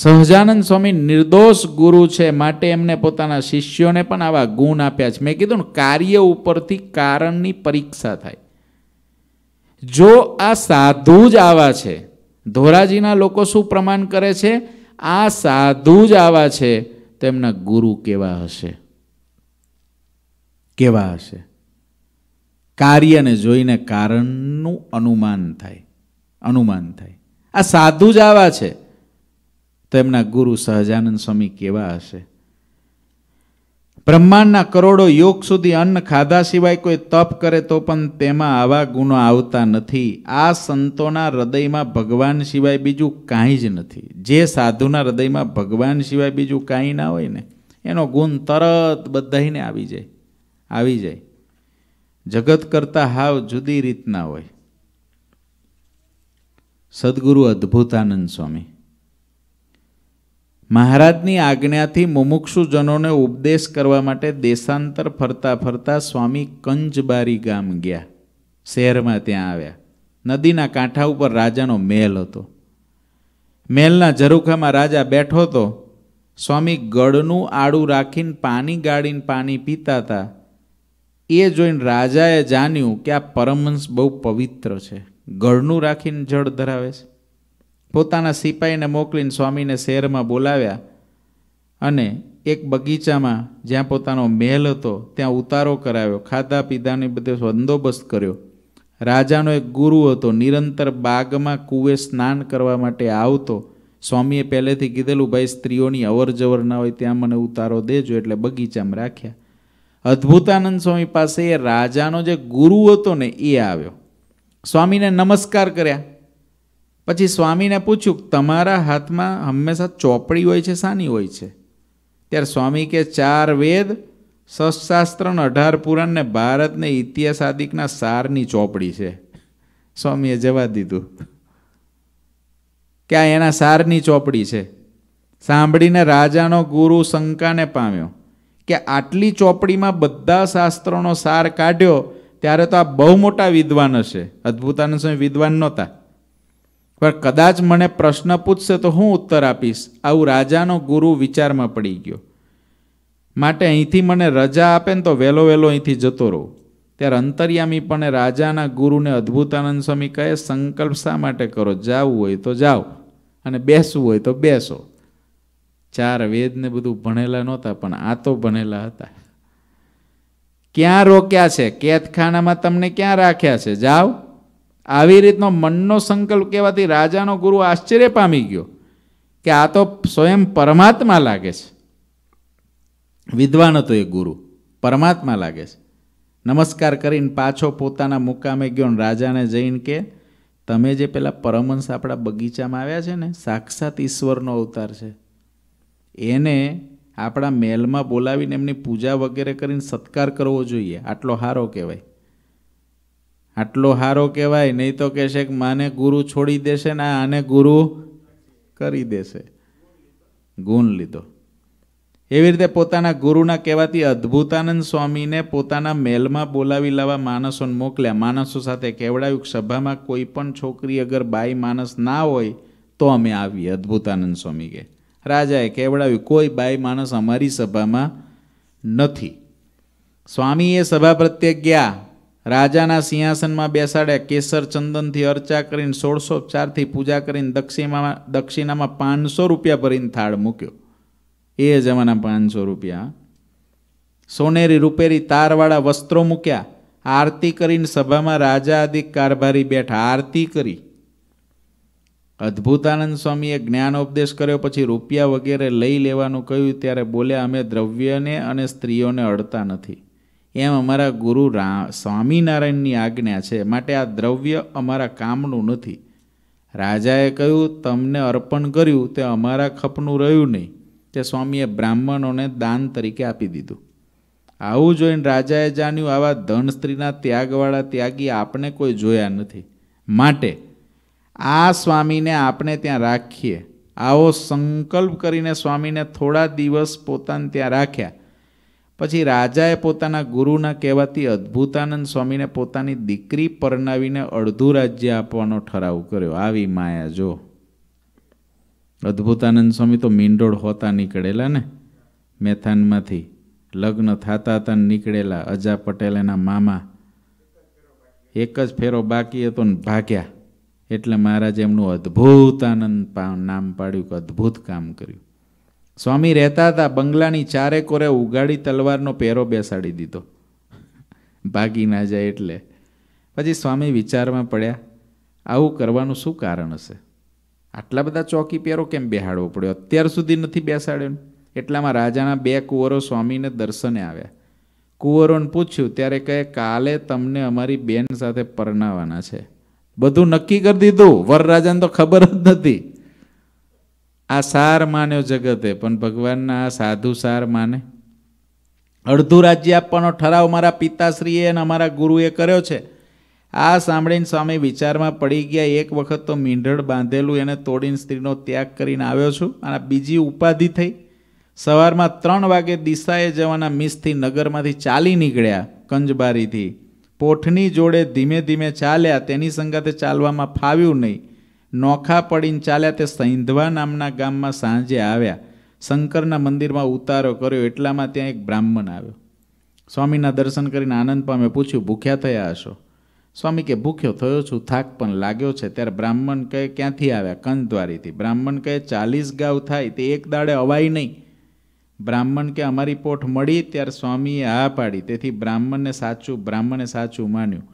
Speaker 1: સહજાનંદ સ્વામી નિર્દોષ ગુરુ છે માટે એમને પોતાના શિષ્યોને પણ આવા ગુણ આપ્યા છે મેં કીધું ને કાર્ય ઉપરથી કારણની પરીક્ષા થાય જો આ સાધુ જ આવા છે ધોરાજીના લોકો શું પ્રમાણ કરે છે આ સાધુ જ આવા છે તેમના ગુરુ કેવા હશે કેવા હશે કાર્યને જોઈને કારણનું અનુમાન થાય અનુમાન થાય આ સાધુ જ આવા છે તો એમના ગુરુ સહજાનંદ સ્વામી કેવા હશે બ્રહ્માંડના કરોડો યોગ સુધી અન્ન ખાધા સિવાય કોઈ તપ કરે તો પણ તેમાં આવા ગુણો આવતા નથી આ સંતોના હૃદયમાં ભગવાન સિવાય બીજું કાંઈ જ નથી જે સાધુના હૃદયમાં ભગવાન સિવાય બીજું કાંઈ ના હોય ને એનો ગુણ તરત બધાને આવી જાય આવી જાય જગત કરતાં હાવ જુદી રીતના હોય સદગુરુ અદ્ભુતાનંદ સ્વામી મહારાજની આજ્ઞાથી મુમુક્ષુજનોને ઉપદેશ કરવા માટે દેશાંતર ફરતા ફરતા સ્વામી કંજબારી ગામ ગયા શહેરમાં ત્યાં આવ્યા નદીના કાંઠા ઉપર રાજાનો મહેલ હતો મહેલના ઝરૂખામાં રાજા બેઠો હતો સ્વામી ગળનું આડું રાખીને પાણી ગાળીને પાણી પીતા હતા એ જોઈને રાજાએ જાણ્યું કે આ પરમહંસ બહુ પવિત્ર છે ગળનું રાખીને જળ ધરાવે છે પોતાના સિપાહીને મોકલીને સ્વામીને શહેરમાં બોલાવ્યા અને એક બગીચામાં જ્યાં પોતાનો મહેલ હતો ત્યાં ઉતારો કરાવ્યો ખાધા પીધાની બધો બંદોબસ્ત કર્યો રાજાનો એક ગુરુ હતો નિરંતર બાગમાં કૂવે સ્નાન કરવા માટે આવતો સ્વામીએ પહેલેથી કીધેલું ભાઈ સ્ત્રીઓની અવર જવર ના હોય ત્યાં મને ઉતારો દેજો એટલે બગીચામાં રાખ્યા અદ્ભુતાનંદ સ્વામી પાસે એ રાજાનો જે ગુરુ હતો ને એ આવ્યો સ્વામીને નમસ્કાર કર્યા પછી સ્વામીને પૂછ્યું તમારા હાથમાં હંમેશા ચોપડી હોય છે શાની હોય છે ત્યારે સ્વામી કે ચાર વેદ સશશાસ્ત્ર અઢાર પુરાણ ને ભારતને ઇતિહાસ આદિકના સારની ચોપડી છે સ્વામીએ જવા દીધું કે આ એના સારની ચોપડી છે સાંભળીને રાજાનો ગુરુ શંકાને પામ્યો કે આટલી ચોપડીમાં બધા શાસ્ત્રોનો સાર કાઢ્યો ત્યારે તો આ બહુ મોટા વિદ્વાન હશે અદ્ભુતાનંદ સ્વામી વિદ્વાન નહોતા પણ કદાચ મને પ્રશ્ન પૂછશે તો હું ઉત્તર આપીશ આવું રાજાનો ગુરુ વિચારમાં પડી ગયો માટે અહીંથી મને રજા આપે ને તો વહેલો વહેલો અહીંથી જતો રહું ત્યારે અંતર્યામીપણે રાજાના ગુરુને અદ્ભુતાનંદ સ્વામી કહે સંકલ્પ શા માટે કરો જાવું હોય તો જાઓ અને બેસવું હોય તો બેસો ચાર વેદને બધું ભણેલા નહોતા પણ આ તો ભણેલા હતા ક્યાં રોક્યા છે કેદખાનામાં તમને ક્યાં રાખ્યા છે જાઓ આવી રીતનો મનનો સંકલ્પ કહેવાથી રાજાનો ગુરુ આશ્ચર્ય પામી ગયો કે આ તો સ્વયં પરમાત્મા લાગે છે વિદ્વાન હતો એ ગુરુ પરમાત્મા લાગે છે નમસ્કાર કરીને પાછો પોતાના મુકામે ગયો રાજાને જઈને કે તમે જે પેલા પરમહંસ આપણા બગીચામાં આવ્યા છે ને સાક્ષાત ઈશ્વરનો અવતાર છે એને આપણા મહેલમાં બોલાવીને એમની પૂજા વગેરે કરીને સત્કાર કરવો જોઈએ આટલો હારો કહેવાય આટલો હારો કહેવાય નહીં તો કહેશે કે માને ગુરુ છોડી દેશે ને આને ગુરુ કરી દેશે ગુણ લીધો એવી રીતે પોતાના ગુરુના કહેવાતી અદ્ભુતાનંદ સ્વામીને પોતાના મહેલમાં બોલાવી લાવવા માણસોને મોકલ્યા માણસો સાથે કેવડાવ્યું કે સભામાં કોઈ પણ છોકરી અગર બાઈ માણસ ના હોય તો અમે આવીએ અદ્ભુતાનંદ સ્વામી કે રાજાએ કહેવડાવ્યું કોઈ બાઈ માણસ અમારી સભામાં નથી સ્વામીએ સભા પ્રત્યે ગયા રાજાના સિંહાસનમાં બેસાડ્યા કેસર ચંદનથી અર્ચા કરીને સોળસો ચારથી પૂજા કરીને દક્ષિણામાં દક્ષિણામાં પાંચસો રૂપિયા ભરીને થાળ મૂક્યો એ જમાના પાંચસો રૂપિયા સોનેરી રૂપેરી તારવાળા વસ્ત્રો મૂક્યા આરતી કરીને સભામાં રાજા આદિ કારભારી બેઠા આરતી કરી અદ્ભુતાનંદ સ્વામીએ જ્ઞાનોપદેશ કર્યો પછી રૂપિયા વગેરે લઈ લેવાનું કહ્યું ત્યારે બોલ્યા અમે દ્રવ્યને અને સ્ત્રીઓને અડતા નથી એમ અમારા ગુરુ રા સ્વામિનારાયણની આજ્ઞા છે માટે આ દ્રવ્ય અમારા કામનું નથી રાજાએ કહ્યું તમને અર્પણ કર્યું તે અમારા ખપનું રહ્યું નહીં તે સ્વામીએ બ્રાહ્મણોને દાન તરીકે આપી દીધું આવું જોઈને રાજાએ જાણ્યું આવા ધન સ્ત્રીના ત્યાગવાળા ત્યાગી આપણે કોઈ જોયા નથી માટે આ સ્વામીને આપણે ત્યાં રાખીએ આવો સંકલ્પ કરીને સ્વામીને થોડા દિવસ પોતાને ત્યાં રાખ્યા પછી રાજાએ પોતાના ગુરુના કહેવાતી અદ્ભુતાનંદ સ્વામીને પોતાની દીકરી પરનાવીને અડધું રાજ્ય આપવાનો ઠરાવ કર્યો આવી માયા જો અદ્ભુતાનંદ સ્વામી તો મીંડોળ હોતા નીકળેલા ને મેથાનમાંથી લગ્ન થતા હતા નીકળેલા અજા પટેલ એના મામા એક જ ફેરો બાકી હતો ને ભાગ્યા એટલે મહારાજે એમનું અદ્ભુત આનંદ નામ પાડ્યું કે અદ્ભુત કામ કર્યું સ્વામી રહેતા હતા બંગલાની ચારે કોરે ઉગાડી તલવારનો પહેરો બેસાડી દીધો ભાગી ના જાય એટલે પછી સ્વામી વિચારમાં પડ્યા આવું કરવાનું શું કારણ હશે આટલા બધા ચોકી પહેરો કેમ બેહાડવો પડ્યો અત્યાર સુધી નથી બેસાડ્યો એટલામાં રાજાના બે કુંવરો સ્વામીને દર્શને આવ્યા કુંવરોને પૂછ્યું ત્યારે કહે કાલે તમને અમારી બેન સાથે પરણાવવાના છે બધું નક્કી કરી દીધું વરરાજાને તો ખબર જ નથી આ સાર માન્યો જગતે પણ ભગવાનના આ સાધુ સાર માને અડધું રાજ્ય આપવાનો ઠરાવ મારા પિતાશ્રીએ અને અમારા ગુરુએ કર્યો છે આ સાંભળીને સ્વામી વિચારમાં પડી ગયા એક વખત તો મીંઢળ બાંધેલું એને તોડીને સ્ત્રીનો ત્યાગ કરીને આવ્યો છું અને બીજી ઉપાધિ થઈ સવારમાં ત્રણ વાગે દિશાએ જવાના મિસથી નગરમાંથી ચાલી નીકળ્યા કંજબારીથી પોઠની જોડે ધીમે ધીમે ચાલ્યા તેની સંગાતે ચાલવામાં ફાવ્યું નહીં નોખા પડીને ચાલ્યા તે સૈંધવા નામના ગામમાં સાંજે આવ્યા શંકરના મંદિરમાં ઉતારો કર્યો એટલામાં ત્યાં એક બ્રાહ્મણ આવ્યો સ્વામીના દર્શન કરીને આનંદ પામે પૂછ્યું ભૂખ્યા થયા હશો સ્વામી કે ભૂખ્યો થયો છું થાક પણ લાગ્યો છે ત્યારે બ્રાહ્મણ કહે ક્યાંથી આવ્યા કંદદ્વારીથી બ્રાહ્મણ કહે ચાલીસ ગાઉ થાય તે એક દાડે અવાય નહીં બ્રાહ્મણ કે અમારી પોઠ મળી ત્યારે સ્વામીએ હા પાડી તેથી બ્રાહ્મણને સાચું બ્રાહ્મણે સાચું માન્યું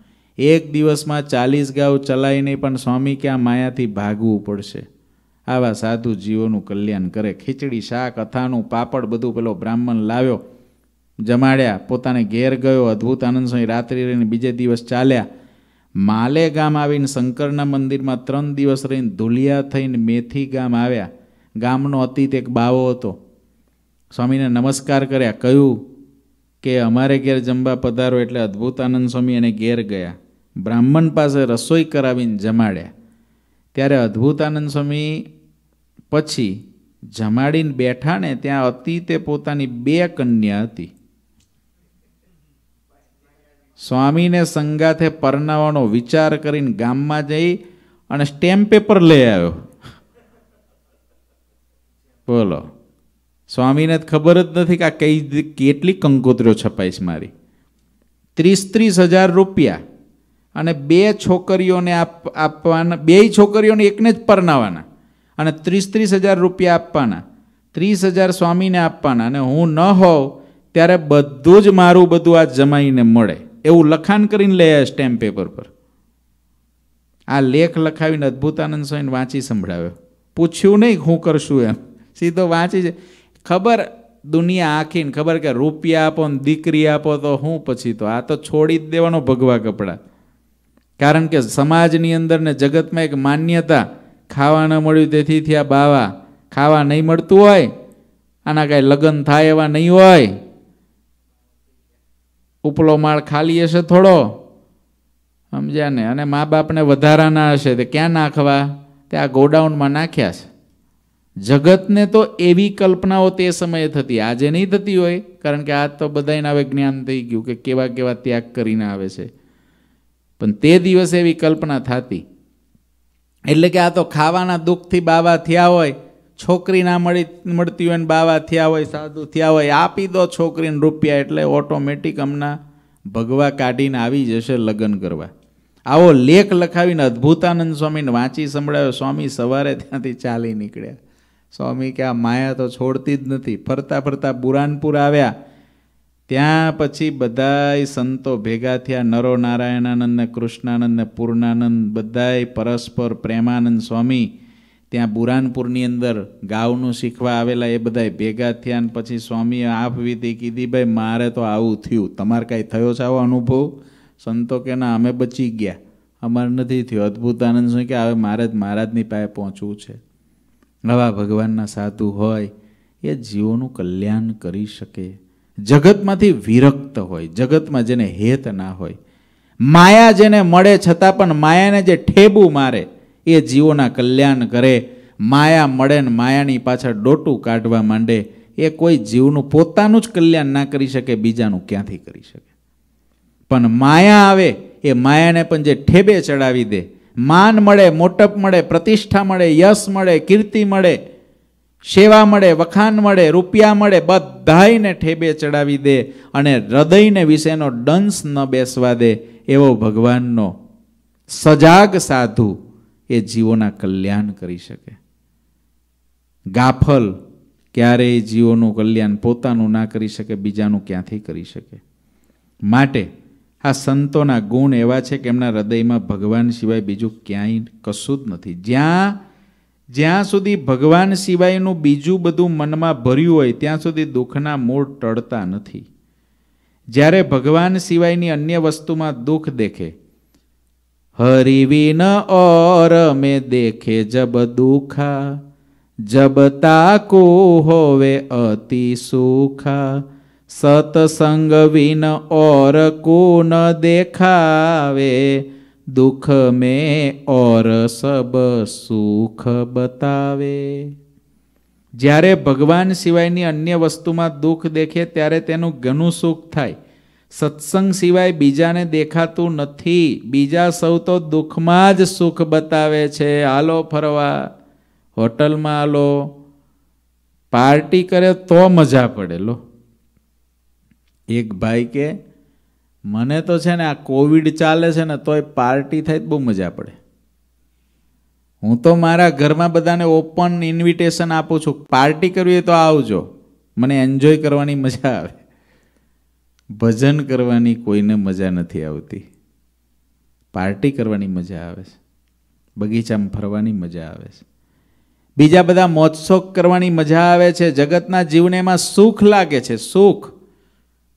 Speaker 1: એક દિવસમાં ચાલીસ ગાઉ ચલાવીને પણ સ્વામી કે આ માયાથી ભાગવું પડશે આવા સાધુ જીવોનું કલ્યાણ કરે ખીચડી શાક અથાનું પાપડ બધું પેલો બ્રાહ્મણ લાવ્યો જમાડ્યા પોતાને ઘેર ગયો અદ્ભુત આનંદ સ્વામી રાત્રિ રહીને બીજે દિવસ ચાલ્યા માલે ગામ આવીને શંકરના મંદિરમાં ત્રણ દિવસ રહીને ધુલિયા થઈને મેથી ગામ આવ્યા ગામનો અતીત એક બાવો હતો સ્વામીને નમસ્કાર કર્યા કહ્યું કે અમારે ઘેર જમવા પધારો એટલે અદ્ભુત આનંદ સ્વામી એને ઘેર ગયા બ્રાહ્મણ પાસે રસોઈ કરાવીને જમાડ્યા ત્યારે અદ્ભુતાનંદ સ્વામી પછી જમાડીને બેઠા ને ત્યાં અતિ તે પોતાની બે કન્યા હતી સ્વામીને સંગાથે પરનાવાનો વિચાર કરીને ગામમાં જઈ અને સ્ટેમ્પ પેપર લઈ આવ્યો બોલો સ્વામીને ખબર જ નથી કે આ કઈ કેટલી કંકોત્રીઓ છપાઈશ મારી ત્રીસ ત્રીસ હજાર રૂપિયા અને બે છોકરીઓને આપવાના બે છોકરીઓને એકને જ પરનાવાના અને ત્રીસ ત્રીસ હજાર રૂપિયા આપવાના ત્રીસ હજાર સ્વામીને આપવાના અને હું ન હોઉં ત્યારે બધું જ મારું બધું આ જમાઈને મળે એવું લખાણ કરીને લે સ્ટેમ્પ પેપર પર આ લેખ લખાવીને અદ્ભુતાનંદ સ્વામીને વાંચી સંભળાવ્યો પૂછ્યું નહીં હું કરશું એમ સીધો વાંચી જાય ખબર દુનિયા આખીને ખબર કે રૂપિયા આપો ને દીકરી આપો તો હું પછી તો આ તો છોડી જ દેવાનો ભગવા કપડાં કારણ કે સમાજની અંદર ને જગતમાં એક માન્યતા ખાવા ન મળ્યું તેથી થયા બાવા ખાવા નહીં મળતું હોય આના કાંઈ લગ્ન થાય એવા નહીં હોય ઉપલો માળ ખાલી હશે થોડો સમજ્યા ને અને મા બાપને વધારાના હશે તે ક્યાં નાખવા તે આ ગોડાઉનમાં નાખ્યા છે જગતને તો એવી કલ્પનાઓ તે સમયે થતી આજે નહીં થતી હોય કારણ કે આ તો બધાને હવે જ્ઞાન થઈ ગયું કે કેવા કેવા ત્યાગ કરીને આવે છે પણ તે દિવસે એવી કલ્પના થતી એટલે કે આ તો ખાવાના દુઃખથી બાવા થયા હોય છોકરી ના મળી મળતી હોય ને બાવા થયા હોય સાધુ થયા હોય આપી દો છોકરીને રૂપિયા એટલે ઓટોમેટિક હમણાં ભગવા કાઢીને આવી જશે લગ્ન કરવા આવો લેખ લખાવીને અદ્ભુતાનંદ સ્વામીને વાંચી સંભળાયો સ્વામી સવારે ત્યાંથી ચાલી નીકળ્યા સ્વામી કે આ માયા તો છોડતી જ નથી ફરતા ફરતા બુરાનપુર આવ્યા ત્યાં પછી બધાય સંતો ભેગા થયા નરો નારાયણાનંદ ને કૃષ્ણાનંદ ને પૂર્ણાનંદ બધાય પરસ્પર પ્રેમાનંદ સ્વામી ત્યાં બુરાનપુરની અંદર ગાવનું શીખવા આવેલા એ બધાય ભેગા થયા પછી સ્વામીએ આપ વિધિ કીધી ભાઈ મારે તો આવું થયું તમારે કાંઈ થયો છે આવો અનુભવ સંતો કે ના અમે બચી ગયા અમારે નથી થયું અદ્ભુત આનંદ શું કે હવે મારે જ મહારાજની પાસે પહોંચવું છે નવા ભગવાનના સાધુ હોય એ જીવોનું કલ્યાણ કરી શકે જગતમાંથી વિરક્ત હોય જગતમાં જેને હેત ના હોય માયા જેને મળે છતાં પણ માયાને જે ઠેબું મારે એ જીવોના કલ્યાણ કરે માયા મળે ને માયાની પાછળ ડોટું કાઢવા માંડે એ કોઈ જીવનું પોતાનું જ કલ્યાણ ના કરી શકે બીજાનું ક્યાંથી કરી શકે પણ માયા આવે એ માયાને પણ જે ઠેબે ચડાવી દે માન મળે મોટપ મળે પ્રતિષ્ઠા મળે યશ મળે કીર્તિ મળે સેવા મળે વખાણ મળે રૂપિયા મળે બધાયને ઠેબે ચડાવી દે અને હૃદયને વિશેનો ડંસ ન બેસવા દે એવો ભગવાનનો સજાગ સાધુ એ જીવોના કલ્યાણ કરી શકે ગાફલ ક્યારેય જીવોનું કલ્યાણ પોતાનું ના કરી શકે બીજાનું ક્યાંથી કરી શકે માટે આ સંતોના ગુણ એવા છે કે એમના હૃદયમાં ભગવાન સિવાય બીજું ક્યાંય કશું જ નથી જ્યાં જ્યાં સુધી ભગવાન સિવાયનું બીજું બધું મનમાં ભર્યું હોય ત્યાં સુધી દુઃખના મૂળ ટળતા નથી જ્યારે ભગવાન સિવાયની અન્ય વસ્તુમાં દુઃખ દેખે હરિવિન ઓર મે દેખે જબ દુખા જબ તાકો હોવે અતિ સુખા સતસંગ વિન ઓર કુન દેખાવે દુઃખ મેં ઓર સબ સુખ બતાવે જ્યારે ભગવાન સિવાયની અન્ય વસ્તુમાં દુઃખ દેખે ત્યારે તેનું ઘણું સુખ થાય સત્સંગ સિવાય બીજાને દેખાતું નથી બીજા સૌ તો દુઃખમાં જ સુખ બતાવે છે હાલો ફરવા હોટલમાં હાલો પાર્ટી કરે તો મજા પડે લો એક ભાઈ કે મને તો છે ને આ કોવિડ ચાલે છે ને તોય પાર્ટી થાય બહુ મજા પડે હું તો મારા ઘરમાં બધાને ઓપન ઇન્વિટેશન આપું છું પાર્ટી કરવી તો આવજો મને એન્જોય કરવાની મજા આવે ભજન કરવાની કોઈને મજા નથી આવતી પાર્ટી કરવાની મજા આવે છે બગીચામાં ફરવાની મજા આવે છે બીજા બધા મોજશોખ કરવાની મજા આવે છે જગતના જીવને એમાં સુખ લાગે છે સુખ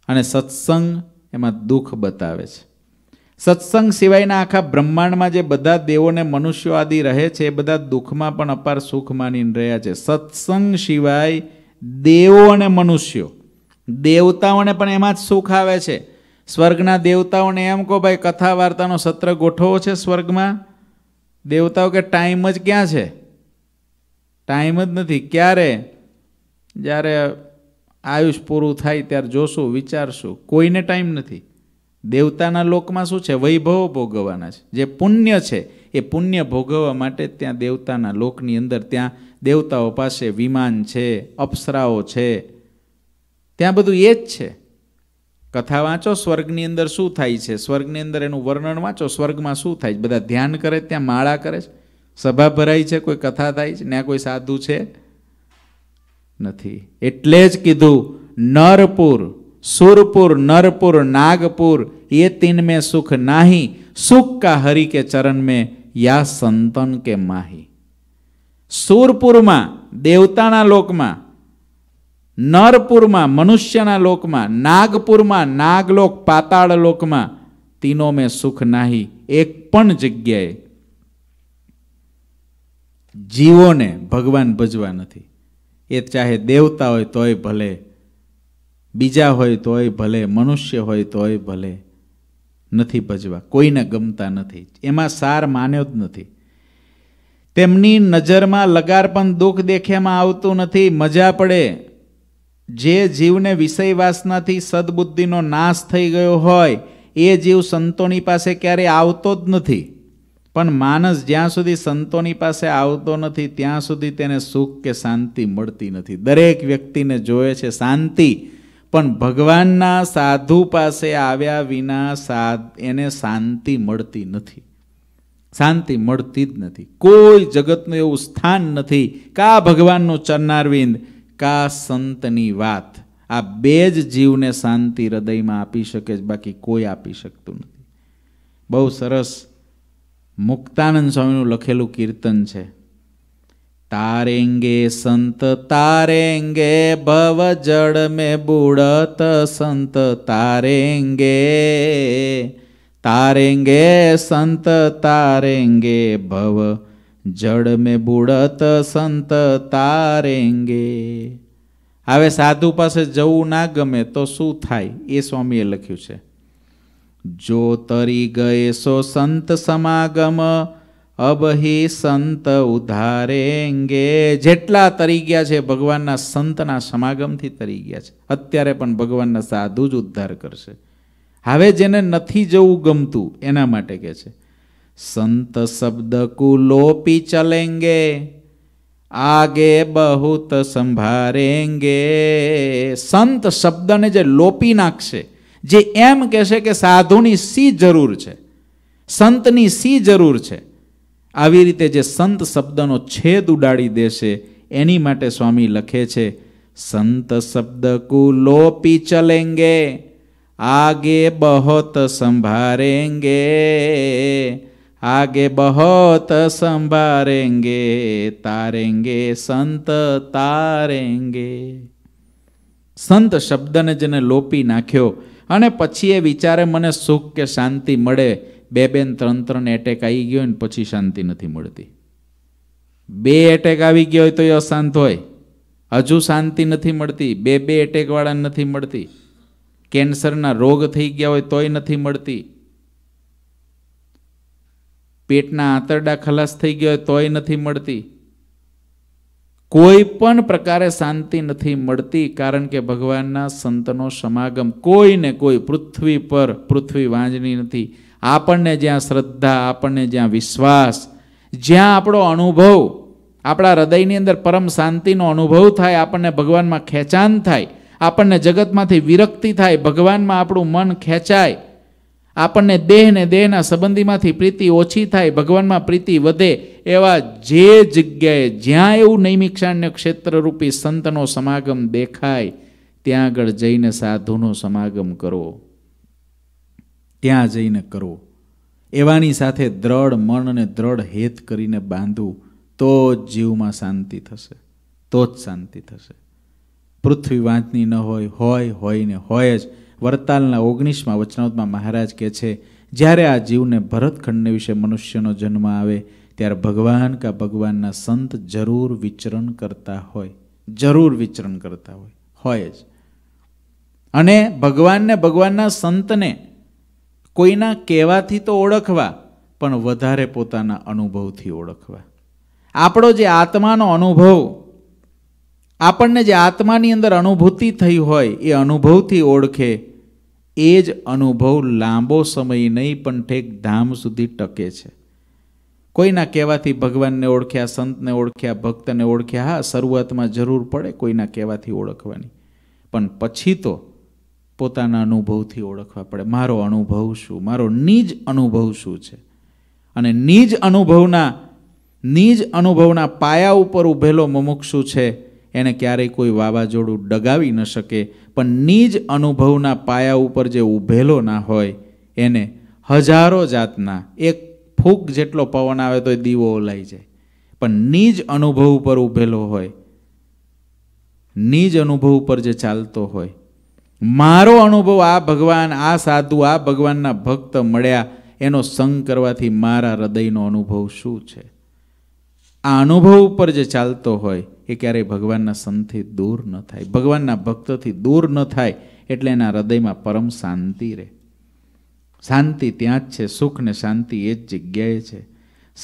Speaker 1: અને સત્સંગ એમાં દુઃખ બતાવે છે સત્સંગ સિવાયના આખા બ્રહ્માંડમાં જે બધા દેવોને મનુષ્યો આદિ રહે છે એ બધા દુઃખમાં પણ અપાર સુખ માનીને રહ્યા છે સત્સંગ સિવાય દેવો અને મનુષ્યો દેવતાઓને પણ એમાં જ સુખ આવે છે સ્વર્ગના દેવતાઓને એમ કહો ભાઈ કથા વાર્તાનો સત્ર ગોઠવો છે સ્વર્ગમાં દેવતાઓ કે ટાઈમ જ ક્યાં છે ટાઈમ જ નથી ક્યારે જ્યારે આયુષ પૂરું થાય ત્યારે જોશું વિચારશું કોઈને ટાઈમ નથી દેવતાના લોકમાં શું છે વૈભવો ભોગવવાના છે જે પુણ્ય છે એ પુણ્ય ભોગવવા માટે ત્યાં દેવતાના લોકની અંદર ત્યાં દેવતાઓ પાસે વિમાન છે અપ્સરાઓ છે ત્યાં બધું એ જ છે કથા વાંચો સ્વર્ગની અંદર શું થાય છે સ્વર્ગની અંદર એનું વર્ણન વાંચો સ્વર્ગમાં શું થાય છે બધા ધ્યાન કરે ત્યાં માળા કરે છે સભા ભરાય છે કોઈ કથા થાય છે ત્યાં કોઈ સાધુ છે નથી એટલે જ કીધું નરપુર સુરપુર નરપુર નાગપુર એ તીન મેં સુખ નાહી સુખ કા હરિ કે ચરણ મેં યા સંતન કે માહી સુરપુરમાં દેવતાના લોકમાં નરપુરમાં મનુષ્યના લોકમાં નાગપુરમાં નાગલોક પાતાળ લોકમાં તીનો મેં સુખ નાહી એક પણ જગ્યાએ જીવોને ભગવાન ભજવા નથી એ ચાહે દેવતા હોય તોય ભલે બીજા હોય તોય ભલે મનુષ્ય હોય તોય ભલે નથી ભજવા કોઈને ગમતા નથી એમાં સાર માન્યો જ નથી તેમની નજરમાં લગાર પણ દુઃખ દેખ્યામાં આવતું નથી મજા પડે જે જીવને વિષય વાસનાથી સદબુદ્ધિનો નાશ થઈ ગયો હોય એ જીવ સંતોની પાસે ક્યારેય આવતો જ નથી પણ માનસ જ્યાં સુધી સંતોની પાસે આવતો નથી ત્યાં સુધી તેને સુખ કે શાંતિ મળતી નથી દરેક વ્યક્તિને જોવે છે શાંતિ પણ ભગવાનના સાધુ પાસે આવ્યા વિના સાધ એને શાંતિ મળતી નથી શાંતિ મળતી જ નથી કોઈ જગતનું એવું સ્થાન નથી કા ભગવાનનું ચરનારવિંદ કા સંતની વાત આ બે જ જીવને શાંતિ હૃદયમાં આપી શકે બાકી કોઈ આપી શકતું નથી બહુ સરસ મુક્તાનંદ સ્વામીનું લખેલું કીર્તન છે તારેંગે સંત તારેંગે ભવ જડ મેં બુડત સંત તારેંગે તારેંગે સંત તારેંગે ભવ જડ મેં બુડત સંત તારેંગે હવે સાધુ પાસે જવું ના ગમે તો શું થાય એ સ્વામીએ લખ્યું છે જો તરી ગયે સો સંત સમાગમ અબહી સંત ઉધારેંગે જેટલા તરી ગયા છે ભગવાનના સંતના સમાગમથી તરી ગયા છે અત્યારે પણ ભગવાનના સાધુ જ ઉદ્ધાર કરશે હવે જેને નથી જવું ગમતું એના માટે કહે છે સંત શબ્દ કુલોપી ચલેંગે આગે બહુત સંભારેંગે સંત શબ્દને જે લોપી નાખશે જે એમ કહેશે કે સાધુની સી જરૂર છે સંતની સી જરૂર છે આવી રીતે જે સંત શબ્દનો છેદ ઉડાડી દેશે એની માટે સ્વામી લખે છે સંત શબ્દ કુલોપી ચલેંગે આગે બહોત संभारेंगे આગે બહોત संभारेंगे તારેંગે સંત તારેંગે સંત શબ્દને જેને લોપી નાખ્યો અને પછી એ વિચારે મને સુખ કે શાંતિ મળે બે બેન ત્રણ ત્રણ એટેક આવી ગયો ને પછી શાંતિ નથી મળતી બે એટેક આવી ગયો હોય તો એ અશાંત હોય હજુ શાંતિ નથી મળતી બે બે એટેકવાળાને નથી મળતી કેન્સરના રોગ થઈ ગયા હોય તોય નથી મળતી પેટના આંતરડા ખલાસ થઈ ગયો હોય તોય નથી મળતી કોઈ પણ પ્રકારે શાંતિ નથી મળતી કારણ કે ભગવાનના સંતનો સમાગમ કોઈને કોઈ પૃથ્વી પર પૃથ્વી વાંજની નથી આપણને જ્યાં શ્રદ્ધા આપણને જ્યાં વિશ્વાસ જ્યાં આપણો અનુભવ આપણા હૃદયની અંદર પરમ શાંતિનો અનુભવ થાય આપણને ભગવાનમાં ખેંચાણ થાય આપણને જગતમાંથી વિરક્તિ થાય ભગવાનમાં આપણું મન ખેંચાય આપણને દેહને દેહના સંબંધીમાંથી પ્રીતિ ઓછી થાય ભગવાનમાં પ્રીતિ વધે એવા જે જગ્યાએ જ્યાં એવું નૈમિક્ષાન્ય ક્ષેત્રરૂપી સંતનો સમાગમ દેખાય ત્યાં આગળ જઈને સાધુનો સમાગમ કરો ત્યાં જઈને કરો એવાની સાથે દ્રઢ મન અને દ્રઢ હેત કરીને બાંધવું તો જ જીવમાં શાંતિ થશે તો જ શાંતિ થશે પૃથ્વી વાંચની ન હોય હોય હોય ને હોય જ વરતાલના ઓગણીસમાં વચનાવતમાં મહારાજ કહે છે જ્યારે આ જીવને ભરતખંડને વિશે મનુષ્યનો જન્મ આવે ત્યારે ભગવાન કા ભગવાનના સંત જરૂર વિચરણ કરતા હોય જરૂર વિચરણ કરતા હોય હોય જ અને ભગવાનને ભગવાનના સંતને કોઈના કહેવાથી તો ઓળખવા પણ વધારે પોતાના અનુભવથી ઓળખવા આપણો જે આત્માનો અનુભવ આપણને જે આત્માની અંદર અનુભૂતિ થઈ હોય એ અનુભવથી ઓળખે એ જ અનુભવ લાંબો સમય નહીં પણ ઠેક ધામ સુધી ટકે છે કોઈના કહેવાથી ભગવાનને ઓળખ્યા સંતને ઓળખ્યા ભક્તને ઓળખ્યા હા શરૂઆતમાં જરૂર પડે કોઈના કહેવાથી ઓળખવાની પણ પછી તો પોતાના અનુભવથી ઓળખવા પડે મારો અનુભવ શું મારો નિજ અનુભવ શું છે અને નિજ અનુભવના નિજ અનુભવના પાયા ઉપર ઊભેલો મુમુક્ષુ છે એને ક્યારેય કોઈ વાવાઝોડું ડગાવી ન શકે પણ નિજ અનુભવના પાયા ઉપર જે ઊભેલો ના હોય એને હજારો જાતના એક ફૂંક જેટલો પવન આવે તો એ દીવો ઓલાઈ જાય પણ નિજ અનુભવ ઉપર ઊભેલો હોય નિજ અનુભવ ઉપર જે ચાલતો હોય મારો અનુભવ આ ભગવાન આ સાધુ આ ભગવાનના ભક્ત મળ્યા એનો સંગ કરવાથી મારા હૃદયનો અનુભવ શું છે આ અનુભવ ઉપર જે ચાલતો હોય એ ક્યારેય ભગવાનના સંતથી દૂર ન થાય ભગવાનના ભક્તથી દૂર ન થાય એટલે એના હૃદયમાં પરમ શાંતિ રહે શાંતિ ત્યાં જ છે સુખ ને શાંતિ એ જ જગ્યાએ છે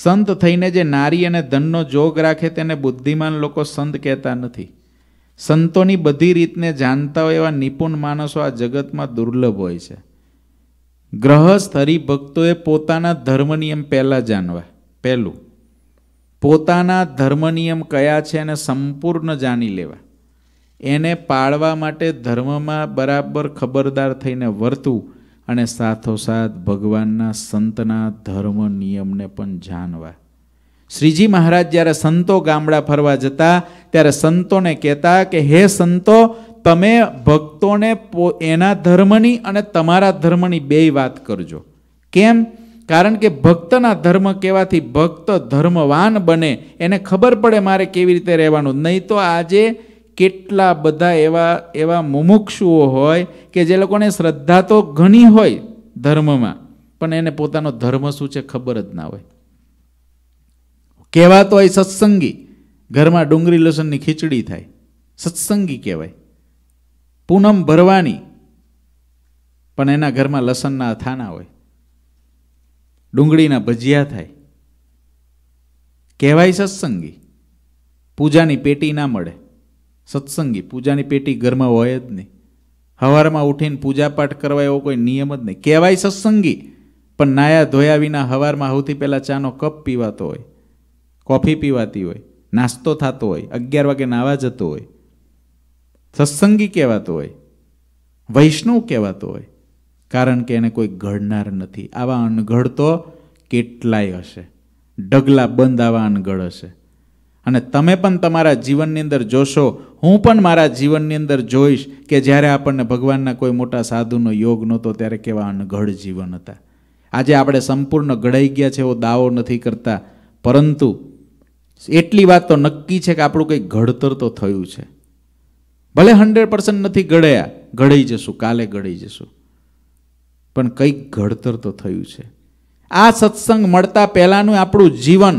Speaker 1: સંત થઈને જે નારી અને ધનનો જોગ રાખે તેને બુદ્ધિમાન લોકો સંત કહેતા નથી સંતોની બધી રીતને જાણતા હોય એવા નિપુણ માણસો આ જગતમાં દુર્લભ હોય છે ગ્રહસ્થરી ભક્તોએ પોતાના ધર્મની એમ પહેલાં જાણવા પહેલું પોતાના ધર્મ નિયમ કયા છે એને સંપૂર્ણ જાણી લેવા એને પાળવા માટે ધર્મમાં બરાબર ખબરદાર થઈને વર્તવું અને સાથોસાથ ભગવાનના સંતના ધર્મ નિયમને પણ જાણવા શ્રીજી મહારાજ જ્યારે સંતો ગામડા ફરવા જતા ત્યારે સંતોને કહેતા કે હે સંતો તમે ભક્તોને પો એના ધર્મની અને તમારા ધર્મની બે વાત કરજો કેમ કારણ કે ભક્તના ધર્મ કહેવાથી ભક્ત ધર્મવાન બને એને ખબર પડે મારે કેવી રીતે રહેવાનું નહીં તો આજે કેટલા બધા એવા એવા મુમુક્ષુઓ હોય કે જે લોકોને શ્રદ્ધા તો ઘણી હોય ધર્મમાં પણ એને પોતાનો ધર્મ શું છે ખબર જ ના હોય કહેવાતો હોય સત્સંગી ઘરમાં ડુંગળી લસણની ખીચડી થાય સત્સંગી કહેવાય પૂનમ ભરવાની પણ એના ઘરમાં લસણના અથાણા હોય ડુંગળીના ભજીયા થાય કહેવાય સત્સંગી પૂજાની પેટી ના મળે સત્સંગી પૂજાની પેટી ઘરમાં હોય જ નહીં હવારમાં ઉઠીને પૂજાપાઠ કરવા એવો કોઈ નિયમ જ નહીં કહેવાય સત્સંગી પણ નાયા ધોયા વિના હવારમાં સૌથી પહેલાં ચાનો કપ પીવાતો હોય કોફી પીવાતી હોય નાસ્તો થતો હોય અગિયાર વાગે નાવા જતો હોય સત્સંગી કહેવાતો હોય વૈષ્ણવ કહેવાતો હોય કારણ કે એને કોઈ ઘડનાર નથી આવા અનઘડ તો કેટલાય હશે ઢગલા બંધ આવા અનઘડ હશે અને તમે પણ તમારા જીવનની અંદર જોશો હું પણ મારા જીવનની અંદર જોઈશ કે જ્યારે આપણને ભગવાનના કોઈ મોટા સાધુનો યોગ નહોતો ત્યારે કેવા અનઘડ જીવન હતા આજે આપણે સંપૂર્ણ ઘડાઈ ગયા છે એવો દાવો નથી કરતા પરંતુ એટલી વાત તો નક્કી છે કે આપણું કંઈક ઘડતર તો થયું છે ભલે હંડ્રેડ પર્સન્ટ નથી ઘડ્યા ઘડાઈ જશું કાલે ઘડાઈ જશું પણ કંઈક ઘડતર તો થયું છે આ સત્સંગ મળતા પહેલાંનું આપણું જીવન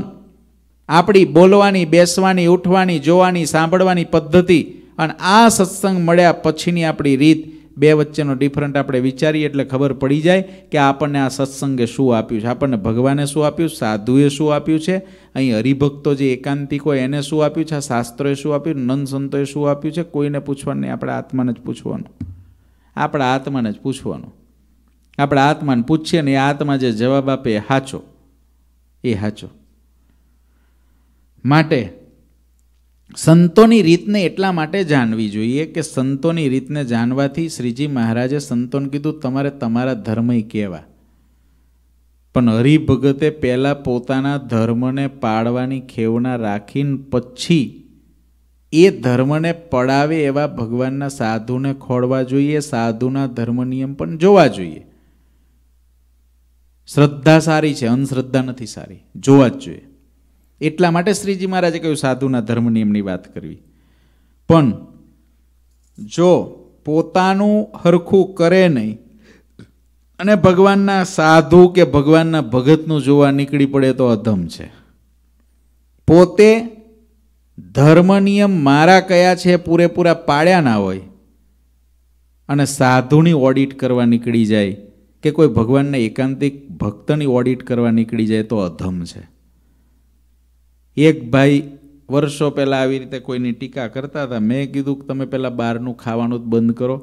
Speaker 1: આપણી બોલવાની બેસવાની ઉઠવાની જોવાની સાંભળવાની પદ્ધતિ અને આ સત્સંગ મળ્યા પછીની આપણી રીત બે વચ્ચેનો ડિફરન્ટ આપણે વિચારીએ એટલે ખબર પડી જાય કે આપણને આ સત્સંગે શું આપ્યું છે આપણને ભગવાને શું આપ્યું સાધુએ શું આપ્યું છે અહીં હરિભક્તો જે એકાંતિક હોય એને શું આપ્યું છે આ શાસ્ત્રોએ શું આપ્યું નંદ સંતોએ શું આપ્યું છે કોઈને પૂછવાનું નહીં આપણા આત્માને જ પૂછવાનું આપણા આત્માને જ પૂછવાનું આપણે આત્માને પૂછીએ ને એ આત્મા જે જવાબ આપે એ સાચો એ સાચો માટે સંતોની રીતને એટલા માટે જાણવી જોઈએ કે સંતોની રીતને જાણવાથી શ્રીજી મહારાજે સંતોને કીધું તમારે તમારા ધર્મ કહેવા પણ હરિભગતે પહેલાં પોતાના ધર્મને પાળવાની ખેવના રાખીને પછી એ ધર્મને પડાવે એવા ભગવાનના સાધુને ખોળવા જોઈએ સાધુના ધર્મ નિયમ પણ જોવા જોઈએ શ્રદ્ધા સારી છે અંધશ્રદ્ધા નથી સારી જોવા જ જોઈએ એટલા માટે શ્રીજી મહારાજે કહ્યું સાધુના ધર્મ નિયમની વાત કરવી પણ જો પોતાનું હરખું કરે નહીં અને ભગવાનના સાધુ કે ભગવાનના ભગતનું જોવા નીકળી પડે તો અધમ છે પોતે ધર્મ નિયમ મારા કયા છે પૂરેપૂરા પાડ્યા ના હોય અને સાધુની ઓડિટ કરવા નીકળી જાય કે કોઈ ભગવાનને એકાંતિક ભક્તની ઓડિટ કરવા નીકળી જાય તો અધમ છે એક ભાઈ વર્ષો પહેલાં આવી રીતે કોઈની ટીકા કરતા હતા મેં કીધું કે તમે પહેલાં બહારનું ખાવાનું જ બંધ કરો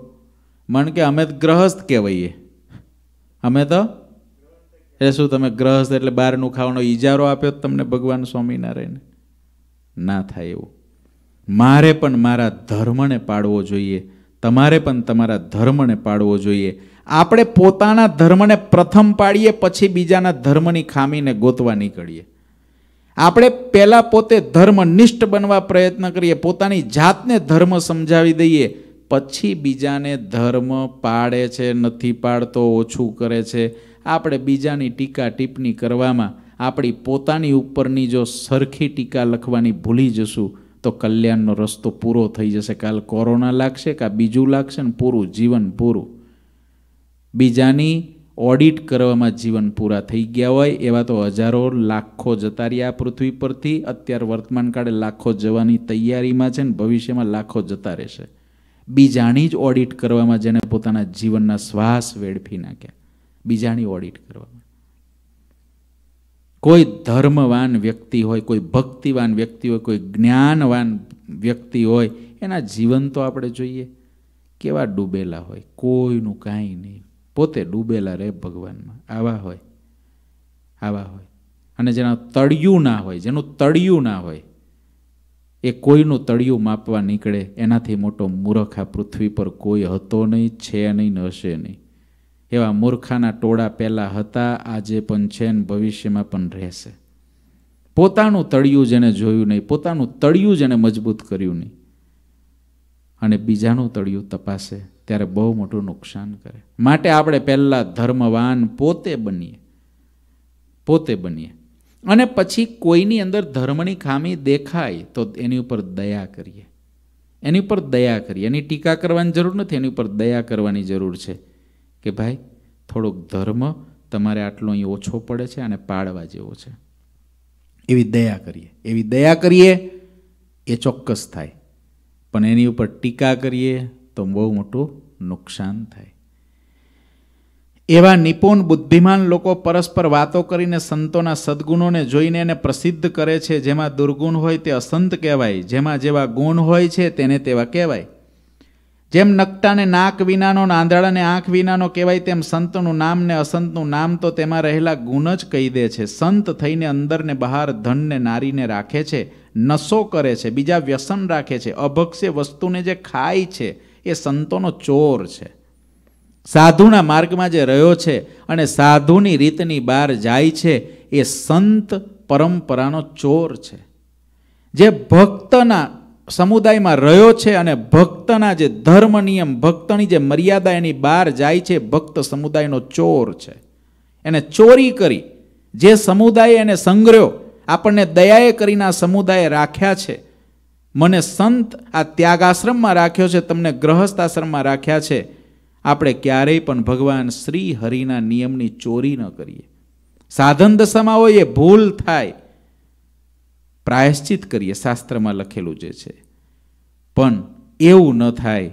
Speaker 1: માણ કે અમે તો ગ્રહસ્થ કહેવાઈએ અમે તો એ શું તમે ગ્રહસ્થ એટલે બહારનું ખાવાનો ઇજારો આપ્યો તમને ભગવાન સ્વામિનારાયણ ના થાય એવું મારે પણ મારા ધર્મને પાડવો જોઈએ તમારે પણ તમારા ધર્મને પાડવો જોઈએ આપણે પોતાના ધર્મને પ્રથમ પાડીએ પછી બીજાના ધર્મની ખામીને ગોતવા નીકળીએ આપણે પહેલાં પોતે ધર્મનિષ્ઠ બનવા પ્રયત્ન કરીએ પોતાની જાતને ધર્મ સમજાવી દઈએ પછી બીજાને ધર્મ પાડે છે નથી પાડતો ઓછું કરે છે આપણે બીજાની ટીકા ટિપ્પણી કરવામાં આપણી પોતાની ઉપરની જો સરખી ટીકા લખવાની ભૂલી જશું તો કલ્યાણનો રસ્તો પૂરો થઈ જશે કાલ કોરોના લાગશે કાં બીજું લાગશે ને પૂરું જીવન પૂરું બીજાની ઓડિટ કરવામાં જીવન પૂરા થઈ ગયા હોય એવા તો હજારો લાખો જતા રહ્યા પૃથ્વી પરથી અત્યારે વર્તમાન કાળે લાખો જવાની તૈયારીમાં છે ને ભવિષ્યમાં લાખો જતા રહેશે બીજાની જ ઓડિટ કરવામાં જેને પોતાના જીવનના શ્વાસ વેડફી નાખ્યા બીજાણી ઓડિટ કરવામાં કોઈ ધર્મવાન વ્યક્તિ હોય કોઈ ભક્તિવાન વ્યક્તિ હોય કોઈ જ્ઞાનવાન વ્યક્તિ હોય એના જીવન તો આપણે જોઈએ કેવા ડૂબેલા હોય કોઈનું કાંઈ નહીં પોતે ડૂબેલા રહે ભગવાનમાં આવા હોય આવા હોય અને જેના તળિયું ના હોય જેનું તળિયું ના હોય એ કોઈનું તળિયું માપવા નીકળે એનાથી મોટો મૂર્ખ આ પૃથ્વી પર કોઈ હતો નહીં છે નહીં ને હશે નહીં એવા મૂર્ખાના ટોળા પહેલાં હતા આજે પણ છે ને ભવિષ્યમાં પણ રહેશે પોતાનું તળિયું જેને જોયું નહીં પોતાનું તળિયું જેને મજબૂત કર્યું નહીં અને બીજાનું તળિયું તપાસે ત્યારે બહુ મોટું નુકસાન કરે માટે આપણે પહેલાં ધર્મવાન પોતે બનીએ પોતે બનીએ અને પછી કોઈની અંદર ધર્મની ખામી દેખાય તો એની ઉપર દયા કરીએ એની ઉપર દયા કરીએ એની ટીકા કરવાની જરૂર નથી એની ઉપર દયા કરવાની જરૂર છે કે ભાઈ થોડોક ધર્મ તમારે આટલો અહીં ઓછો પડે છે અને પાળવા જેવો છે એવી દયા કરીએ એવી દયા કરીએ એ ચોક્કસ થાય પણ એની ઉપર ટીકા કરીએ તો બહુ મોટું નુકસાન થાય એવા નિપુણ બુદ્ધિમાન લોકો પરસ્પર વાતો કરીને સંતોના સદગુણોને જોઈને એને પ્રસિદ્ધ કરે છે જેમાં દુર્ગુણ હોય તે અસંત કહેવાય જેમાં જેવા ગુણ હોય છે તેને તેવા કહેવાય જેમ નકટાને નાક વિનાનો આંધળાને આંખ વિનાનો કહેવાય તેમ સંતનું નામ ને અસંતનું નામ તો તેમાં રહેલા ગુણ જ કહી દે છે સંત થઈને અંદરને બહાર ધનને નારીને રાખે છે નશો કરે છે બીજા વ્યસન રાખે છે અભક્ષ્ય વસ્તુને જે ખાય છે એ સંતોનો ચોર છે સાધુના માર્ગમાં જે રહ્યો છે અને સાધુની રીતની બહાર જાય છે એ સંત પરંપરાનો ચોર છે જે ભક્તના સમુદાયમાં રહ્યો છે અને ભક્તના જે ધર્મ નિયમ ભક્તની જે મર્યાદા એની બહાર જાય છે ભક્ત સમુદાયનો ચોર છે એને ચોરી કરી જે સમુદાય એને સંગ્રહ્યો આપણને દયાએ કરીને આ સમુદાયે રાખ્યા છે મને સંત આ ત્યાગાશ્રમમાં રાખ્યો છે તમને ગ્રહસ્થાશ્રમમાં રાખ્યા છે આપણે ક્યારેય પણ ભગવાન શ્રી હરિના નિયમની ચોરી ન કરીએ સાધન દશામાં હોય એ ભૂલ થાય પ્રાયશ્ચિત કરીએ શાસ્ત્રમાં લખેલું જે છે પણ એવું ન થાય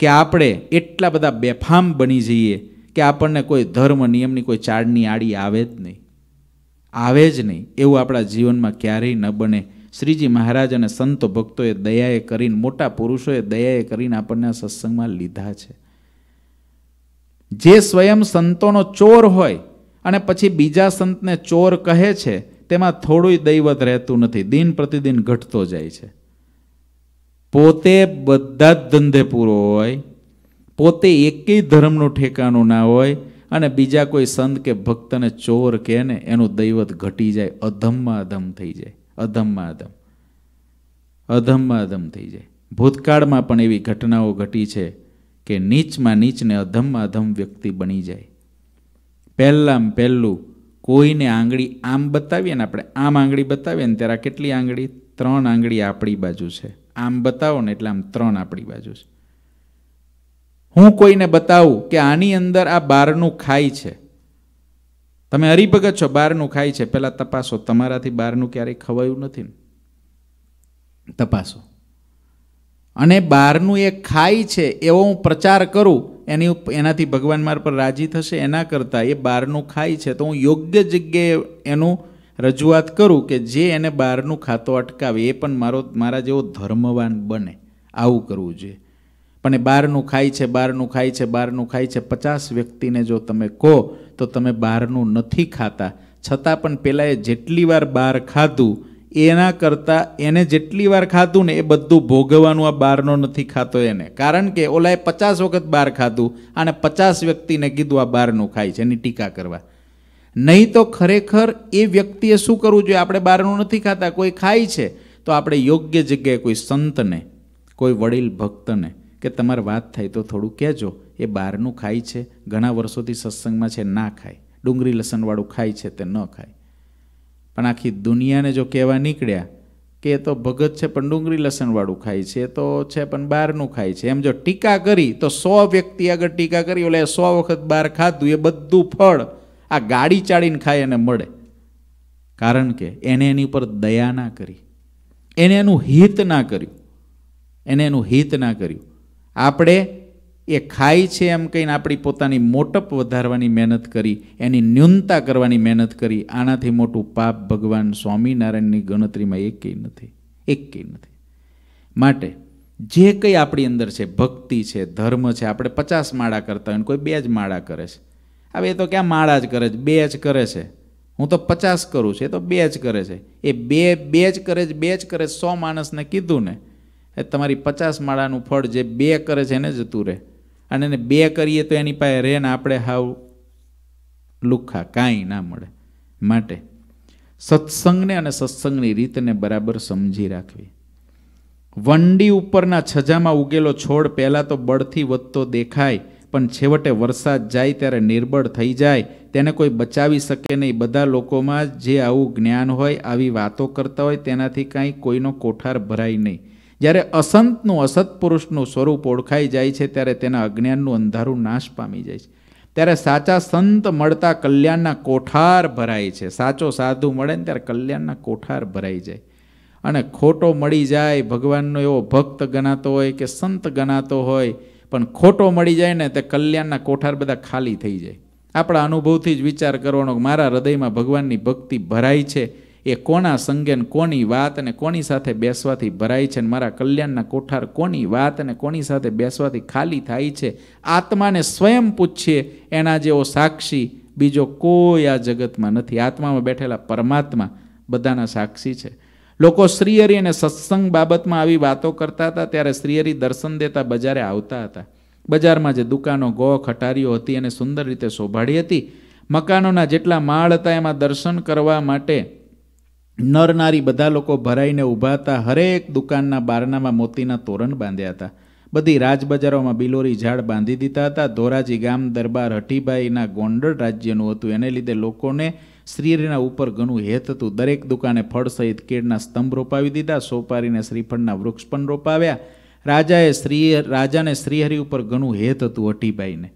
Speaker 1: કે આપણે એટલા બધા બેફામ બની જઈએ કે આપણને કોઈ ધર્મ નિયમની કોઈ ચાળની આડી આવે જ નહીં આવે જ નહીં એવું આપણા જીવનમાં ક્યારેય ન બને શ્રીજી મહારાજ અને સંતો ભક્તોએ દયાએ કરીને મોટા પુરુષોએ દયાએ કરીને આપણને આ સત્સંગમાં લીધા છે જે સ્વયં સંતોનો ચોર હોય અને પછી બીજા સંતને ચોર કહે છે તેમાં થોડુંય દૈવત રહેતું નથી દિન પ્રતિદિન ઘટતો જાય છે પોતે બધા જ ધંધે પૂરો હોય પોતે એકેય ધર્મનું ઠેકાણું ના હોય અને બીજા કોઈ સંત કે ભક્તને ચોર કહે ને એનું દૈવત ઘટી જાય અધમમાં અધમ થઈ જાય અધમમાં અધમ અધમમાં અધમ થઈ જાય ભૂતકાળમાં પણ એવી ઘટનાઓ ઘટી છે કે નીચમાં નીચને અધમમાં અધમ વ્યક્તિ બની જાય પહેલાં પહેલું કોઈને આંગળી આમ બતાવીએ ને આપણે આમ આંગળી બતાવીએ ને ત્યારે કેટલી આંગળી ત્રણ આંગળી આપણી બાજુ છે આમ બતાવો ને એટલે આમ ત્રણ આપણી બાજુ છે હું કોઈને બતાવું કે આની અંદર આ બારનું ખાય છે તમે હરિભગત છો બહારનું ખાય છે પહેલાં તપાસો તમારાથી બહારનું ક્યારેય ખવાયું નથી ને તપાસો અને બહારનું એ ખાય છે એવો હું પ્રચાર કરું એની એનાથી ભગવાન મારા પર રાજી થશે એના કરતાં એ બહારનું ખાય છે તો હું યોગ્ય જગ્યાએ એનું રજૂઆત કરું કે જે એને બહારનું ખાતો અટકાવે એ પણ મારો મારા જેવો ધર્મવાન બને આવું કરવું જોઈએ પણ એ બહારનું ખાય છે બહારનું ખાય છે બહારનું ખાય છે પચાસ વ્યક્તિને જો તમે કહો તો તમે બહારનું નથી ખાતા છતાં પણ પહેલાં એ જેટલી વાર બહાર ખાધું એના કરતાં એને જેટલી વાર ખાધું ને એ બધું ભોગવવાનું આ બહારનો નથી ખાતો એને કારણ કે ઓલાએ પચાસ વખત બહાર ખાધું અને પચાસ વ્યક્તિને કીધું આ બહારનું ખાય છે એની ટીકા કરવા નહીં તો ખરેખર એ વ્યક્તિએ શું કરવું જોઈએ આપણે બહારનું નથી ખાતા કોઈ ખાય છે તો આપણે યોગ્ય જગ્યાએ કોઈ સંતને કોઈ વડીલ ભક્તને કે તમારે વાત થાય તો થોડું કહેજો એ બહારનું ખાય છે ઘણા વર્ષોથી સત્સંગમાં છે ના ખાય ડુંગળી લસણવાળું ખાય છે તે ન ખાય પણ આખી દુનિયાને જો કહેવા નીકળ્યા કે એ તો ભગત છે પણ ડુંગળી લસણવાળું ખાય છે તો છે પણ બહારનું ખાય છે એમ જો ટીકા કરી તો સો વ્યક્તિ આગળ ટીકા કરી ઓલે સો વખત બહાર ખાધું એ બધું ફળ આ ગાડી ચાડીને ખાય અને મળે કારણ કે એને એની ઉપર દયા ના કરી એને એનું હિત ના કર્યું એને એનું હિત ના કર્યું આપણે એ ખાય છે એમ કહીને આપણી પોતાની મોટપ વધારવાની મહેનત કરી એની ન્યૂનતા કરવાની મહેનત કરી આનાથી મોટું પાપ ભગવાન સ્વામિનારાયણની ગણતરીમાં એકેય નથી એકેય નથી માટે જે કંઈ આપણી અંદર છે ભક્તિ છે ધર્મ છે આપણે પચાસ માળા કરતા હોય કોઈ બે જ માળા કરે છે હવે એ તો ક્યાં માળા જ કરે છે બે જ કરે છે હું તો પચાસ કરું છું એ તો બે જ કરે છે એ બે બે જ કરે છે બે જ કરે સો માણસને કીધું ને એ તમારી પચાસ માળાનું ફળ જે બે કરે છે એને જતું રહે અને એને બે કરીએ તો એની પાસે રહે ને આપણે હાવ લુખા કાંઈ ના મળે માટે સત્સંગને અને સત્સંગની રીતને બરાબર સમજી રાખવી વંડી ઉપરના છજામાં ઉગેલો છોડ પહેલાં તો બળથી વધતો દેખાય પણ છેવટે વરસાદ જાય ત્યારે નિર્બળ થઈ જાય તેને કોઈ બચાવી શકે નહીં બધા લોકોમાં જે આવું જ્ઞાન હોય આવી વાતો કરતા હોય તેનાથી કાંઈ કોઈનો કોઠાર ભરાય નહીં જ્યારે અસંતનું અસત પુરુષનું સ્વરૂપ ઓળખાઈ જાય છે ત્યારે તેના અજ્ઞાનનું અંધારું નાશ પામી જાય છે ત્યારે સાચા સંત મળતા કલ્યાણના કોઠાર ભરાય છે સાચો સાધુ મળે ને ત્યારે કલ્યાણના કોઠાર ભરાઈ જાય અને ખોટો મળી જાય ભગવાનનો એવો ભક્ત ગણાતો હોય કે સંત ગણાતો હોય પણ ખોટો મળી જાય ને તે કલ્યાણના કોઠાર બધા ખાલી થઈ જાય આપણા અનુભવથી જ વિચાર કરવાનો મારા હૃદયમાં ભગવાનની ભક્તિ ભરાય છે એ કોના સંગેન કોની વાત અને કોની સાથે બેસવાથી ભરાય છે અને મારા કલ્યાણના કોઠાર કોની વાત અને કોની સાથે બેસવાથી ખાલી થાય છે આત્માને સ્વયં પૂછીએ એના જેવો સાક્ષી બીજો કોઈ આ જગતમાં નથી આત્મામાં બેઠેલા પરમાત્મા બધાના સાક્ષી છે લોકો શ્રીહરિ અને સત્સંગ બાબતમાં આવી વાતો કરતા હતા ત્યારે શ્રીહરિ દર્શન દેતા બજારે આવતા હતા બજારમાં જે દુકાનો ગો ખટારીઓ હતી એને સુંદર રીતે શોભાડી હતી મકાનોના જેટલા માળ હતા એમાં દર્શન કરવા માટે નર નારી બધા લોકો ભરાઈને ઊભા હતા હરેક દુકાનના બારણામાં મોતીના તોરણ બાંધ્યા હતા બધી રાજબજારોમાં બિલોરી ઝાડ બાંધી દીધા હતા ધોરાજી ગામ દરબાર હઠીભાઈના ગોંડળ રાજ્યનું હતું એને લીધે લોકોને શ્રીના ઉપર ઘણું હેત હતું દરેક દુકાને ફળ સહિત કેળના સ્તંભ રોપાવી દીધા સોપારીને શ્રીફળના વૃક્ષ પણ રોપાવ્યા રાજાએ શ્રી રાજાને શ્રીહરિ ઉપર ઘણું હેત હતું હઠીભાઈને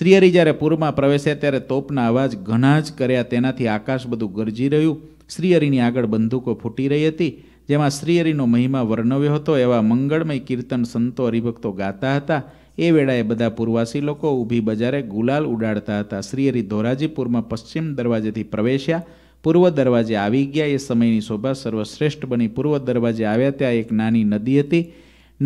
Speaker 1: શ્રીહરિ જ્યારે પૂરમાં પ્રવેશ્યા ત્યારે તોપના અવાજ ઘણા જ કર્યા તેનાથી આકાશ બધું ગરજી રહ્યું શ્રીહરિની આગળ બંદૂકો ફૂટી રહી હતી જેમાં શ્રીહરિનો મહિમા વર્ણવ્યો હતો એવા મંગળમય કીર્તન સંતો હરિભક્તો ગાતા હતા એ વેળાએ બધા પૂર્વાસી લોકો ઊભી બજારે ગુલાલ ઉડાડતા હતા શ્રીહરિ ધોરાજીપુરમાં પશ્ચિમ દરવાજેથી પ્રવેશ્યા પૂર્વ દરવાજે આવી ગયા એ સમયની શોભા સર્વશ્રેષ્ઠ બની પૂર્વ દરવાજે આવ્યા ત્યાં એક નાની નદી હતી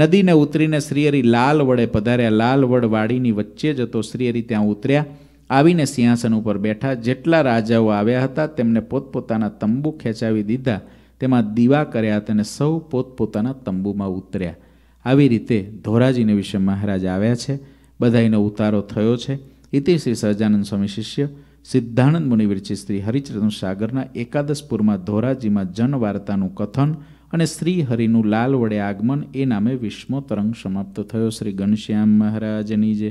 Speaker 1: નદીને ઉતરીને શ્રીહરિ લાલ વડે પધાર્યા લાલ વડ વાડીની વચ્ચે જતો શ્રીહરિ ત્યાં ઉતર્યા આવીને સિંહાસન ઉપર બેઠા જેટલા રાજાઓ આવ્યા હતા તેમને પોતપોતાના તંબુ ખેંચાવી દીધા તેમાં દીવા કર્યા તેને સૌ પોતપોતાના તંબુમાં ઉતર્યા આવી રીતે ધોરાજીને વિશે મહારાજ આવ્યા છે બધાઈનો ઉતારો થયો છે ઇતિ શ્રી સહજાનંદ સ્વામી શિષ્ય સિદ્ધાનંદ મુનિવિરચિત શ્રી હરિચરણ સાગરના એકાદશપુરમાં ધોરાજીમાં જનવાર્તાનું કથન અને શ્રી હરિનું લાલ વડે આગમન એ નામે વિશ્વતરંગ સમાપ્ત થયો શ્રી ઘનશ્યામ મહારાજની જે